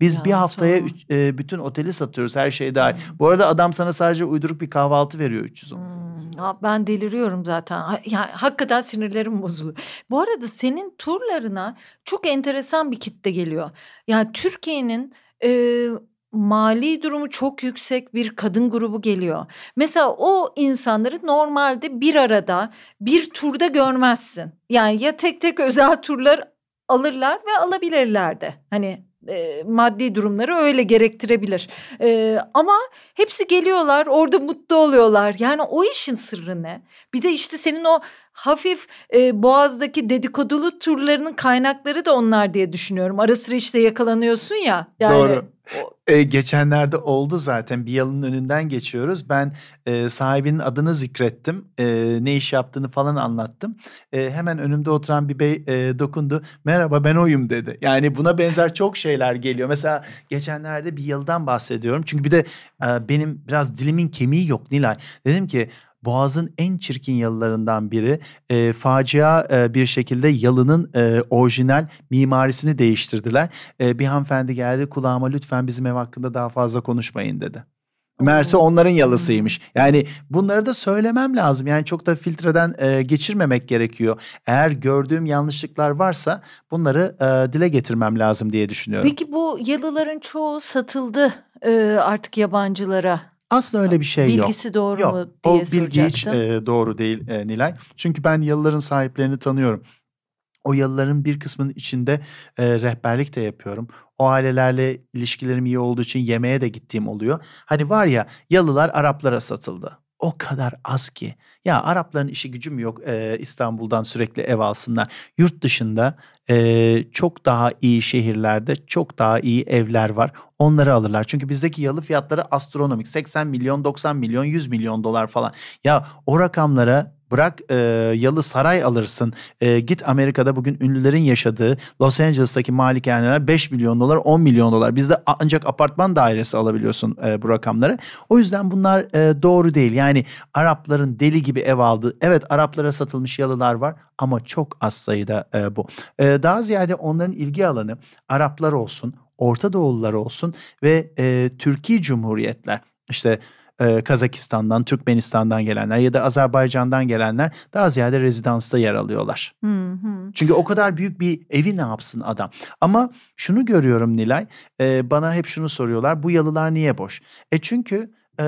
Biz ya, bir haftaya üç, e, bütün oteli satıyoruz her şey dahil. Hmm. Bu arada adam sana sadece uyduruk bir kahvaltı veriyor 318. Hmm. Ya ben deliriyorum zaten. Ha, ya, hakikaten sinirlerim bozuluyor. Bu arada senin turlarına çok enteresan bir kitle geliyor. Yani Türkiye'nin e, mali durumu çok yüksek bir kadın grubu geliyor. Mesela o insanları normalde bir arada bir turda görmezsin. Yani ya tek tek özel turlar alırlar ve alabilirler de. Hani e, maddi durumları öyle gerektirebilir. E, ama hepsi geliyorlar orada mutlu oluyorlar. Yani o işin sırrı ne? Bir de işte senin o hafif e, boğazdaki dedikodulu turlarının kaynakları da onlar diye düşünüyorum. Ara sıra işte yakalanıyorsun ya. Yani Doğru. E, geçenlerde oldu zaten bir yılın önünden geçiyoruz. Ben e, sahibinin adını zikrettim. E, ne iş yaptığını falan anlattım. E, hemen önümde oturan bir bey e, dokundu. Merhaba ben oyum dedi. Yani buna benzer çok şeyler geliyor. Mesela geçenlerde bir yıldan bahsediyorum. Çünkü bir de e, benim biraz dilimin kemiği yok Nilay. Dedim ki Boğaz'ın en çirkin yalılarından biri. E, facia e, bir şekilde yalının e, orijinal mimarisini değiştirdiler. E, bir hanımefendi geldi kulağıma lütfen bizim ev hakkında daha fazla konuşmayın dedi. Mersi onların yalısıymış. Yani bunları da söylemem lazım. Yani çok da filtreden e, geçirmemek gerekiyor. Eğer gördüğüm yanlışlıklar varsa bunları e, dile getirmem lazım diye düşünüyorum. Peki bu yalıların çoğu satıldı e, artık yabancılara. Aslında öyle bir şey Bilgisi yok. Bilgisi doğru yok. mu diye O bilgi soracaktım. hiç e, doğru değil e, Nilay. Çünkü ben yalıların sahiplerini tanıyorum. O yalıların bir kısmının içinde e, rehberlik de yapıyorum. O ailelerle ilişkilerim iyi olduğu için yemeğe de gittiğim oluyor. Hani var ya yalılar Araplara satıldı o kadar az ki. Ya Arapların işi gücüm yok e, İstanbul'dan sürekli ev alsınlar. Yurt dışında e, çok daha iyi şehirlerde çok daha iyi evler var. Onları alırlar. Çünkü bizdeki yalı fiyatları astronomik. 80 milyon, 90 milyon, 100 milyon dolar falan. Ya o rakamlara Bırak e, Yalı Saray alırsın. E, git Amerika'da bugün ünlülerin yaşadığı Los Angeles'taki malikaneler 5 milyon dolar, 10 milyon dolar. Bizde ancak apartman dairesi alabiliyorsun e, bu rakamları. O yüzden bunlar e, doğru değil. Yani Arapların deli gibi ev aldı. Evet Araplara satılmış yalılar var ama çok az sayıda e, bu. E, daha ziyade onların ilgi alanı Araplar olsun, Orta Doğullular olsun ve e, Türkiye Cumhuriyetler. İşte e, Kazakistan'dan, Türkmenistan'dan gelenler ya da Azerbaycan'dan gelenler daha ziyade rezidansta yer alıyorlar. Hı hı. Çünkü o kadar büyük bir evi ne yapsın adam. Ama şunu görüyorum Nilay, e, bana hep şunu soruyorlar, bu yalılar niye boş? E çünkü e,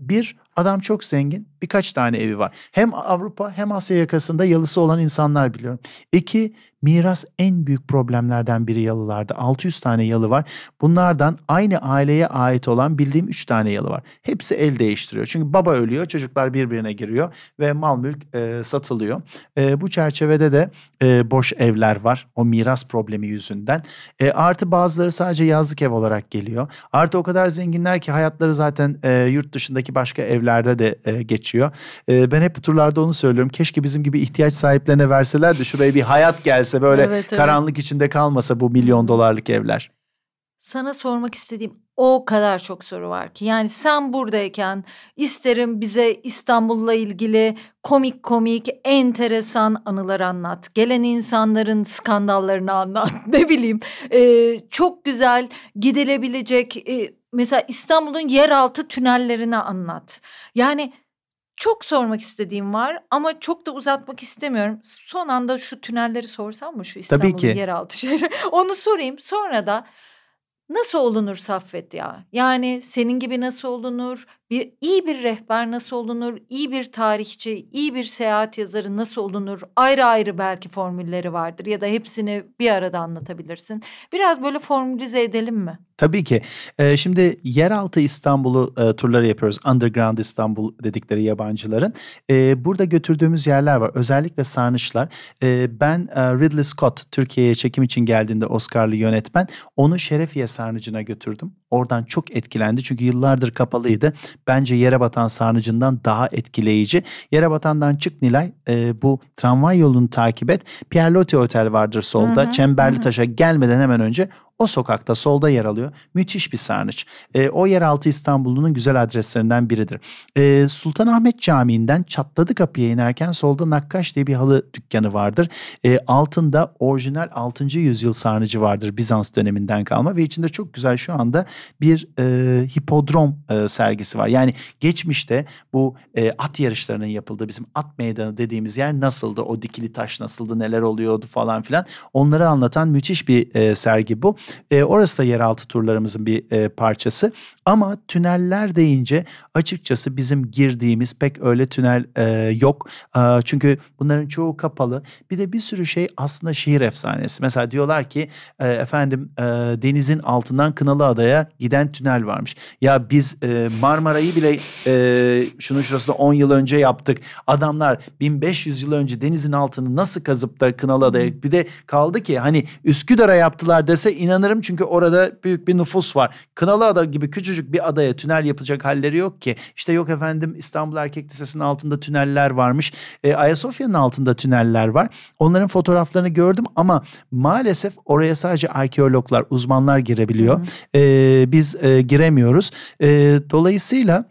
bir adam çok zengin, birkaç tane evi var. Hem Avrupa hem Asya yakasında yalısı olan insanlar biliyorum. İki, miras en büyük problemlerden biri yalılarda. 600 tane yalı var. Bunlardan aynı aileye ait olan bildiğim 3 tane yalı var. Hepsi el değiştiriyor. Çünkü baba ölüyor, çocuklar birbirine giriyor ve mal mülk e, satılıyor. E, bu çerçevede de e, boş evler var o miras problemi yüzünden. E, artı bazıları sadece yazlık ev olarak geliyor. Artı o kadar zenginler ki hayatları zaten e, yurt dışındaki başka evlerde de e, geçiyor geçiyor. E, ben hep bu turlarda onu söylüyorum. Keşke bizim gibi ihtiyaç sahiplerine verseler de şuraya bir hayat gelse böyle evet, evet. karanlık içinde kalmasa bu milyon dolarlık evler. Sana sormak istediğim o kadar çok soru var ki. Yani sen buradayken isterim bize İstanbul'la ilgili komik komik, enteresan anılar anlat. Gelen insanların skandallarını anlat. ne bileyim e, çok güzel gidilebilecek e, mesela İstanbul'un yeraltı tünellerini anlat. Yani çok sormak istediğim var ama çok da uzatmak istemiyorum. Son anda şu tünelleri sorsam mı şu İstanbul'un yeraltı şehri? Onu sorayım. Sonra da Nasıl olunur Saffet ya? Yani senin gibi nasıl olunur? bir iyi bir rehber nasıl olunur, iyi bir tarihçi, iyi bir seyahat yazarı nasıl olunur? Ayrı ayrı belki formülleri vardır ya da hepsini bir arada anlatabilirsin. Biraz böyle formülize edelim mi? Tabii ki. Ee, şimdi yeraltı İstanbul'u e, turları yapıyoruz. Underground İstanbul dedikleri yabancıların. E, burada götürdüğümüz yerler var. Özellikle sarnıçlar. E, ben e, Ridley Scott Türkiye'ye çekim için geldiğinde Oscar'lı yönetmen onu Şerefiye Sarnıcı'na götürdüm. Oradan çok etkilendi çünkü yıllardır kapalıydı. Bence Yere Batan Sarnıcı'ndan daha etkileyici. Yere Batan'dan çık Nilay e, bu tramvay yolunu takip et. Pierre Loti Otel vardır solda. Hı hı, Çemberli hı. Taş'a gelmeden hemen önce o sokakta solda yer alıyor. Müthiş bir sarnıç. E, o yeraltı İstanbul'un güzel adreslerinden biridir. E, Sultanahmet Camii'nden çatladı kapıya inerken solda Nakkaş diye bir halı dükkanı vardır. E, altında orijinal 6. yüzyıl sarnıcı vardır Bizans döneminden kalma ve içinde çok güzel şu anda bir e, hipodrom e, sergisi var. Yani geçmişte bu e, at yarışlarının yapıldığı bizim at meydanı dediğimiz yer nasıldı? O dikili taş nasıldı? Neler oluyordu falan filan. Onları anlatan müthiş bir e, sergi bu. E, orası da yeraltı turlarımızın bir e, parçası. Ama tüneller deyince açıkçası bizim girdiğimiz pek öyle tünel e, yok. E, çünkü bunların çoğu kapalı. Bir de bir sürü şey aslında şehir efsanesi. Mesela diyorlar ki e, efendim e, denizin altından Kınalı Adaya giden tünel varmış. Ya biz e, Marmara'yı bile e, şunun şurasında 10 yıl önce yaptık. Adamlar 1500 yıl önce denizin altını nasıl kazıp da Kınalı Adaya? Hmm. bir de kaldı ki hani Üsküdar'a yaptılar dese inanırım çünkü orada büyük bir nüfus var. Kınalı Kınalıada gibi küçücük küçücük bir adaya tünel yapılacak halleri yok ki. İşte yok efendim İstanbul Erkek Lisesi'nin altında tüneller varmış. E, Ayasofya'nın altında tüneller var. Onların fotoğraflarını gördüm ama maalesef oraya sadece arkeologlar, uzmanlar girebiliyor. Hmm. E, biz e, giremiyoruz. E, dolayısıyla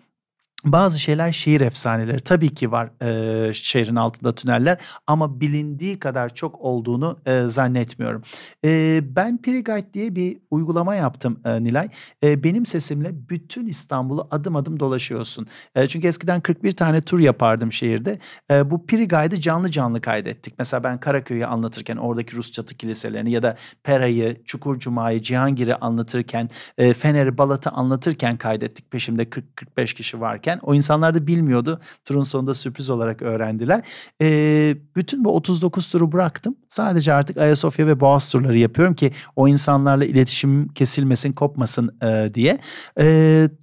bazı şeyler şehir efsaneleri tabii ki var e, şehrin altında tüneller ama bilindiği kadar çok olduğunu e, zannetmiyorum. E, ben Pirigayt diye bir uygulama yaptım e, Nilay. E, benim sesimle bütün İstanbul'u adım adım dolaşıyorsun. E, çünkü eskiden 41 tane tur yapardım şehirde. E, bu Pirigayt'ı canlı canlı kaydettik. Mesela ben Karaköy'ü anlatırken oradaki Rus çatı kiliselerini ya da Pera'yı, Çukurcuma'yı, Cihangir'i anlatırken, e, Fener'i, Balat'ı anlatırken kaydettik. Peşimde 40-45 kişi varken yaparken o insanlar da bilmiyordu. Turun sonunda sürpriz olarak öğrendiler. E, bütün bu 39 turu bıraktım. Sadece artık Ayasofya ve Boğaz turları yapıyorum ki o insanlarla iletişim kesilmesin, kopmasın e, diye. E,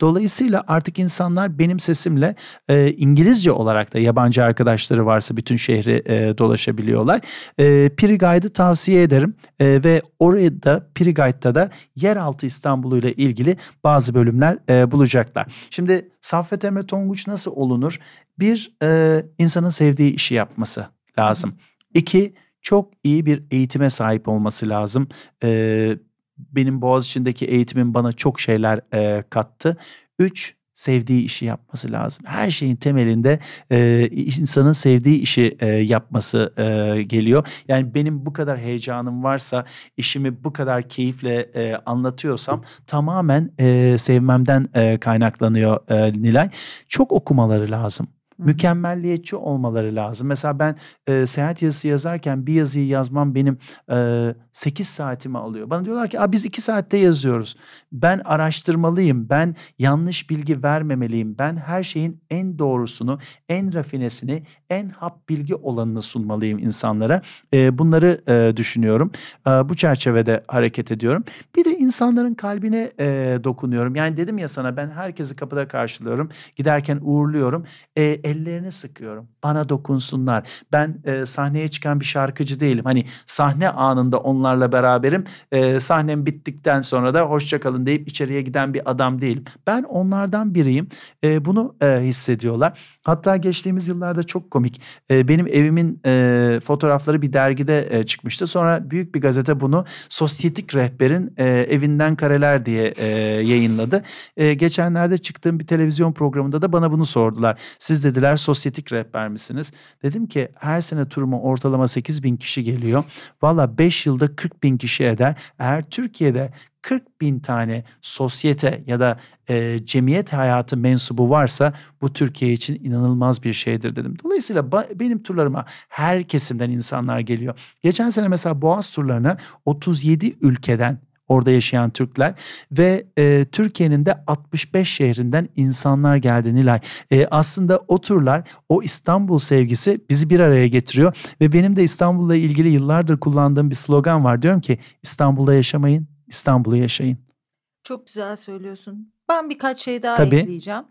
dolayısıyla artık insanlar benim sesimle e, İngilizce olarak da yabancı arkadaşları varsa bütün şehri e, dolaşabiliyorlar. E, Piri Guide'ı tavsiye ederim e, ve orada Piri Guide'da da yeraltı İstanbul'u ile ilgili bazı bölümler e, bulacaklar. Şimdi Saffet Emre Tonguç nasıl olunur? Bir, e, insanın sevdiği işi yapması lazım. İki, çok iyi bir eğitime sahip olması lazım. E, benim Boğaziçi'ndeki eğitimim bana çok şeyler e, kattı. Üç, sevdiği işi yapması lazım. Her şeyin temelinde e, insanın sevdiği işi e, yapması e, geliyor. Yani benim bu kadar heyecanım varsa, işimi bu kadar keyifle e, anlatıyorsam tamamen e, sevmemden e, kaynaklanıyor e, Nilay. Çok okumaları lazım. Hı. Mükemmelliyetçi olmaları lazım. Mesela ben e, seyahat yazısı yazarken bir yazıyı yazmam benim e, 8 saatimi alıyor. Bana diyorlar ki biz 2 saatte yazıyoruz. Ben araştırmalıyım. Ben yanlış bilgi vermemeliyim. Ben her şeyin en doğrusunu, en rafinesini, en hap bilgi olanını sunmalıyım insanlara. E, bunları e, düşünüyorum. E, bu çerçevede hareket ediyorum. Bir de insanların kalbine e, dokunuyorum. Yani dedim ya sana ben herkesi kapıda karşılıyorum. Giderken uğurluyorum. E, ellerini sıkıyorum. Bana dokunsunlar. Ben e, sahneye çıkan bir şarkıcı değilim. Hani sahne anında onlar onlarla beraberim. E, sahnem bittikten sonra da hoşçakalın deyip içeriye giden bir adam değilim. Ben onlardan biriyim. E, bunu e, hissediyorlar. Hatta geçtiğimiz yıllarda çok komik. E, benim evimin e, fotoğrafları bir dergide e, çıkmıştı. Sonra büyük bir gazete bunu sosyetik rehberin e, evinden kareler diye e, yayınladı. E, geçenlerde çıktığım bir televizyon programında da bana bunu sordular. Siz dediler sosyetik rehber misiniz? Dedim ki her sene turuma ortalama 8 bin kişi geliyor. Valla 5 yılda 40 bin kişi eder. Eğer Türkiye'de 40 bin tane sosyete ya da e, cemiyet hayatı mensubu varsa bu Türkiye için inanılmaz bir şeydir dedim. Dolayısıyla ba- benim turlarıma her kesimden insanlar geliyor. Geçen sene mesela Boğaz turlarına 37 ülkeden orada yaşayan Türkler ve e, Türkiye'nin de 65 şehrinden insanlar geldi Nilay. E, aslında o turlar o İstanbul sevgisi bizi bir araya getiriyor ve benim de İstanbul'la ilgili yıllardır kullandığım bir slogan var. Diyorum ki İstanbul'da yaşamayın, İstanbul'u yaşayın. Çok güzel söylüyorsun. Ben birkaç şey daha Tabii. ekleyeceğim.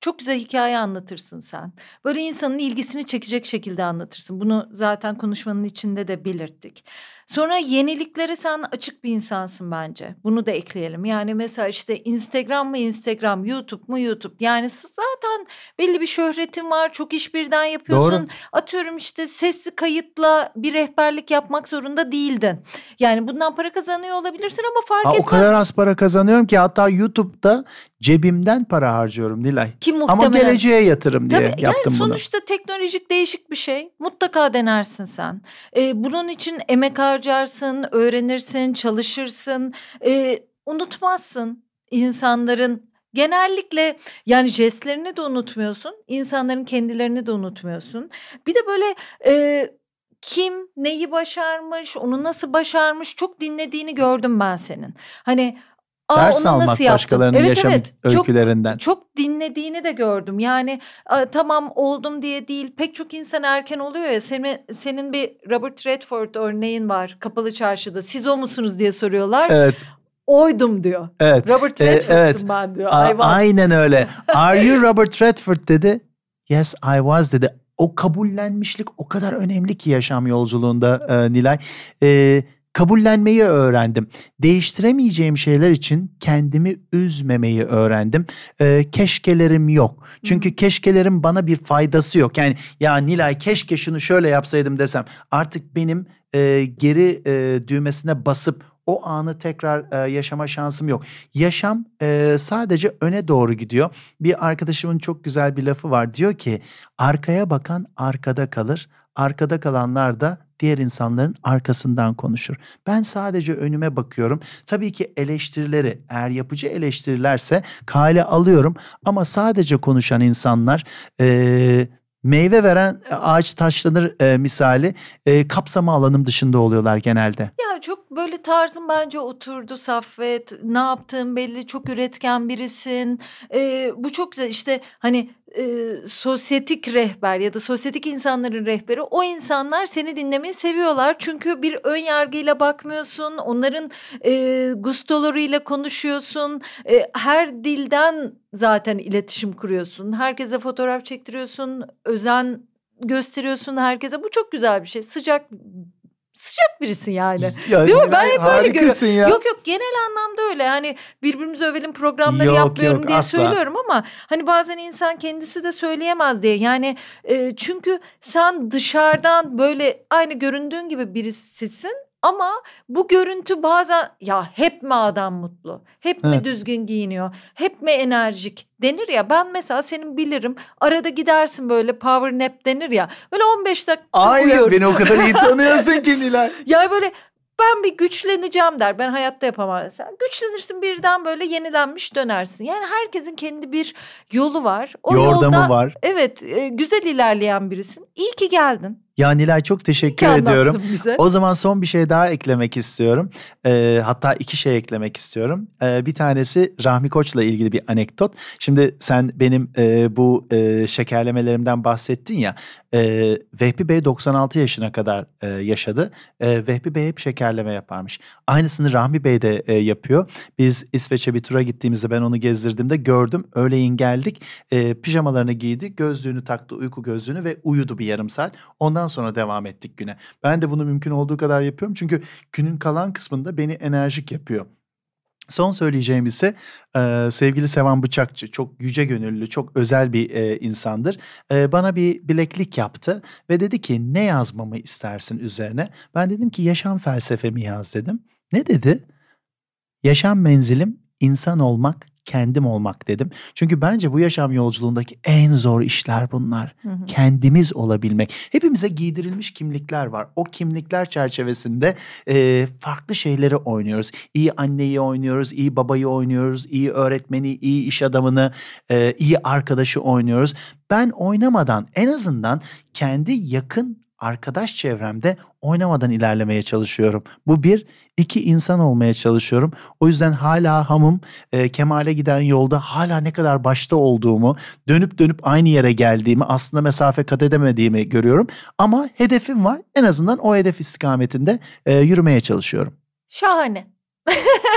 Çok güzel hikaye anlatırsın sen. Böyle insanın ilgisini çekecek şekilde anlatırsın. Bunu zaten konuşmanın içinde de belirttik. Sonra yenilikleri sen açık bir insansın bence. Bunu da ekleyelim. Yani mesela işte Instagram mı Instagram, YouTube mu YouTube. Yani zaten belli bir şöhretin var. Çok iş birden yapıyorsun. Doğru. Atıyorum işte sesli kayıtla bir rehberlik yapmak zorunda değildin. Yani bundan para kazanıyor olabilirsin ama fark ha, etmez. O kadar az para kazanıyorum ki hatta YouTube'da cebimden para harcıyorum Nilay. Ki muhtemelen. Ama geleceğe yatırım diye Tabii, yaptım yani sonuçta bunu. Sonuçta teknolojik değişik bir şey. Mutlaka denersin sen. Ee, bunun için emek harcıyorsun harcarsın, öğrenirsin, çalışırsın, e, unutmazsın insanların genellikle yani jestlerini de unutmuyorsun, insanların kendilerini de unutmuyorsun. Bir de böyle e, kim neyi başarmış, onu nasıl başarmış çok dinlediğini gördüm ben senin. Hani Aa, Ders almak nasıl başkalarının evet, yaşam evet. öykülerinden. Çok, çok dinlediğini de gördüm. Yani tamam oldum diye değil. Pek çok insan erken oluyor ya. Senin, senin bir Robert Redford örneğin var Kapalı Çarşı'da. Siz o musunuz diye soruyorlar. Evet oydum diyor. Evet. Robert e, Redford'um ee, evet. ben diyor. A- I was. Aynen öyle. Are you Robert Redford dedi. Yes I was dedi. O kabullenmişlik o kadar önemli ki yaşam yolculuğunda e, Nilay. E, Kabullenmeyi öğrendim. Değiştiremeyeceğim şeyler için kendimi üzmemeyi öğrendim. Ee, keşkelerim yok. Çünkü hmm. keşkelerim bana bir faydası yok. Yani ya Nilay keşke şunu şöyle yapsaydım desem. Artık benim e, geri e, düğmesine basıp o anı tekrar e, yaşama şansım yok. Yaşam e, sadece öne doğru gidiyor. Bir arkadaşımın çok güzel bir lafı var. Diyor ki arkaya bakan arkada kalır, arkada kalanlar da diğer insanların arkasından konuşur. Ben sadece önüme bakıyorum. Tabii ki eleştirileri eğer yapıcı eleştirilerse kale alıyorum ama sadece konuşan insanlar e, meyve veren ağaç taşlanır e, misali e, kapsama alanım dışında oluyorlar genelde. Ya çok böyle tarzım bence oturdu Saffet. Ne yaptığın belli. Çok üretken birisin. E, bu çok güzel. İşte hani e, sosyetik rehber ya da sosyetik insanların rehberi o insanlar seni dinlemeyi seviyorlar. Çünkü bir ön yargıyla bakmıyorsun. Onların e, gustolarıyla konuşuyorsun. E, her dilden zaten iletişim kuruyorsun. Herkese fotoğraf çektiriyorsun. Özen gösteriyorsun herkese. Bu çok güzel bir şey. Sıcak sıcak birisin yani. yani Değil mi? Ben hep böyle görüyorum. Ya. Yok yok genel anlamda öyle. Hani birbirimizi övelim programları yok, yapmıyorum yok, diye asla. söylüyorum ama hani bazen insan kendisi de söyleyemez diye. Yani e, çünkü sen dışarıdan böyle aynı göründüğün gibi birisisin ama bu görüntü bazen ya hep mi adam mutlu? Hep evet. mi düzgün giyiniyor? Hep mi enerjik? denir ya ben mesela senin bilirim arada gidersin böyle power nap denir ya böyle 15 dakika Aynen, uyuyorum. beni o kadar iyi tanıyorsun ki Nilay. ya böyle ben bir güçleneceğim der. Ben hayatta yapamam mesela. Güçlenirsin birden böyle yenilenmiş dönersin. Yani herkesin kendi bir yolu var. O Yordamı yolda, var. Evet e, güzel ilerleyen birisin. İyi ki geldin. Ya Nilay çok teşekkür İyi ediyorum. Bize. O zaman son bir şey daha eklemek istiyorum. E, hatta iki şey eklemek istiyorum. E, bir tanesi Rahmi Koç'la ilgili bir anekdot. Şimdi sen benim e, bu e, şekerlemelerimden bahsettin ya. E, Vehbi Bey 96 yaşına kadar e, yaşadı. E, Vehbi Bey hep şekerleme yaparmış. Aynısını Rahmi Bey de e, yapıyor. Biz İsveç'e bir tura gittiğimizde ben onu gezdirdiğimde gördüm. Öğleyin geldik. E, pijamalarını giydi, gözlüğünü taktı, uyku gözlüğünü ve uyudu bir yarım saat. Ondan Ondan sonra devam ettik güne. Ben de bunu mümkün olduğu kadar yapıyorum. Çünkü günün kalan kısmında beni enerjik yapıyor. Son söyleyeceğim ise e, sevgili Sevan Bıçakçı çok yüce gönüllü, çok özel bir e, insandır. E, bana bir bileklik yaptı ve dedi ki ne yazmamı istersin üzerine? Ben dedim ki yaşam felsefemi yaz dedim. Ne dedi? Yaşam menzilim insan olmak kendim olmak dedim. Çünkü bence bu yaşam yolculuğundaki en zor işler bunlar. Hı hı. Kendimiz olabilmek. Hepimize giydirilmiş kimlikler var. O kimlikler çerçevesinde e, farklı şeyleri oynuyoruz. İyi anneyi oynuyoruz, iyi babayı oynuyoruz, iyi öğretmeni, iyi iş adamını, e, iyi arkadaşı oynuyoruz. Ben oynamadan en azından kendi yakın arkadaş çevremde oynamadan ilerlemeye çalışıyorum. Bu bir. iki insan olmaya çalışıyorum. O yüzden hala hamım e, Kemal'e giden yolda hala ne kadar başta olduğumu, dönüp dönüp aynı yere geldiğimi, aslında mesafe kat edemediğimi görüyorum. Ama hedefim var. En azından o hedef istikametinde e, yürümeye çalışıyorum. Şahane.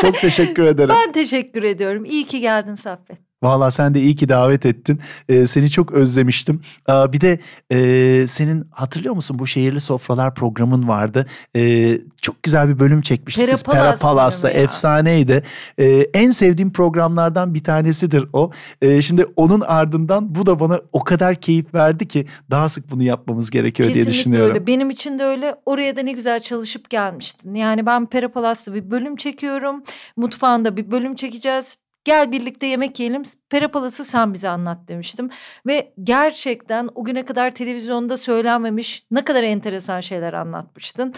Çok teşekkür ederim. Ben teşekkür ediyorum. İyi ki geldin Saffet. Valla sen de iyi ki davet ettin. Ee, seni çok özlemiştim. Ee, bir de e, senin hatırlıyor musun bu Şehirli Sofralar programın vardı. Ee, çok güzel bir bölüm çekmiştik. Pera, Pera Palas'ta efsaneydi. Ee, en sevdiğim programlardan bir tanesidir o. Ee, şimdi onun ardından bu da bana o kadar keyif verdi ki daha sık bunu yapmamız gerekiyor Kesinlikle diye düşünüyorum. Öyle. Benim için de öyle. Oraya da ne güzel çalışıp gelmiştin. Yani ben Pera Palas'ta bir bölüm çekiyorum. Mutfağında bir bölüm çekeceğiz. Gel birlikte yemek yiyelim. Perapalası sen bize anlat demiştim. Ve gerçekten o güne kadar televizyonda söylenmemiş ne kadar enteresan şeyler anlatmıştın.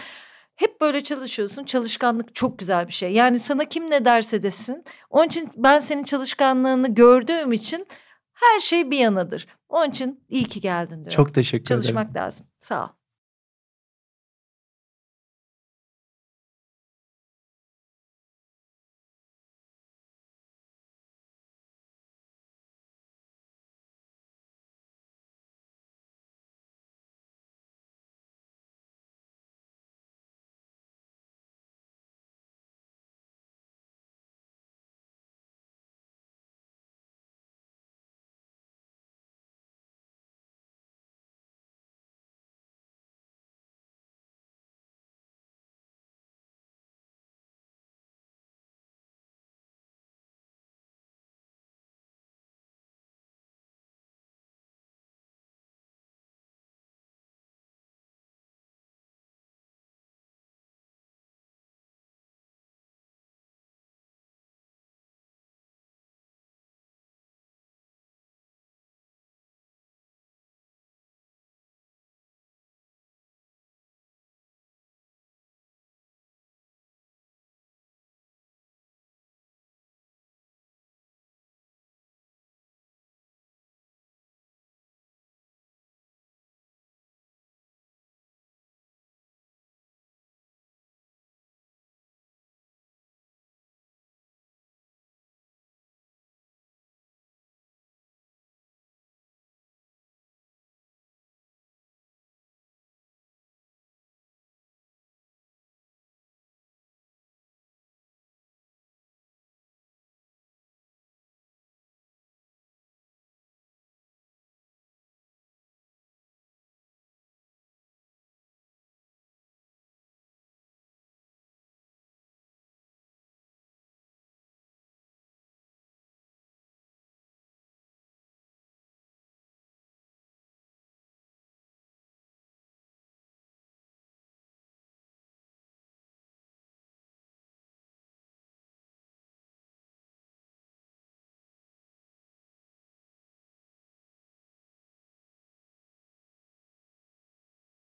Hep böyle çalışıyorsun. Çalışkanlık çok güzel bir şey. Yani sana kim ne derse desin. Onun için ben senin çalışkanlığını gördüğüm için her şey bir yanadır. Onun için iyi ki geldin diyorum. Çok teşekkür Çalışmak ederim. Çalışmak lazım. Sağ ol.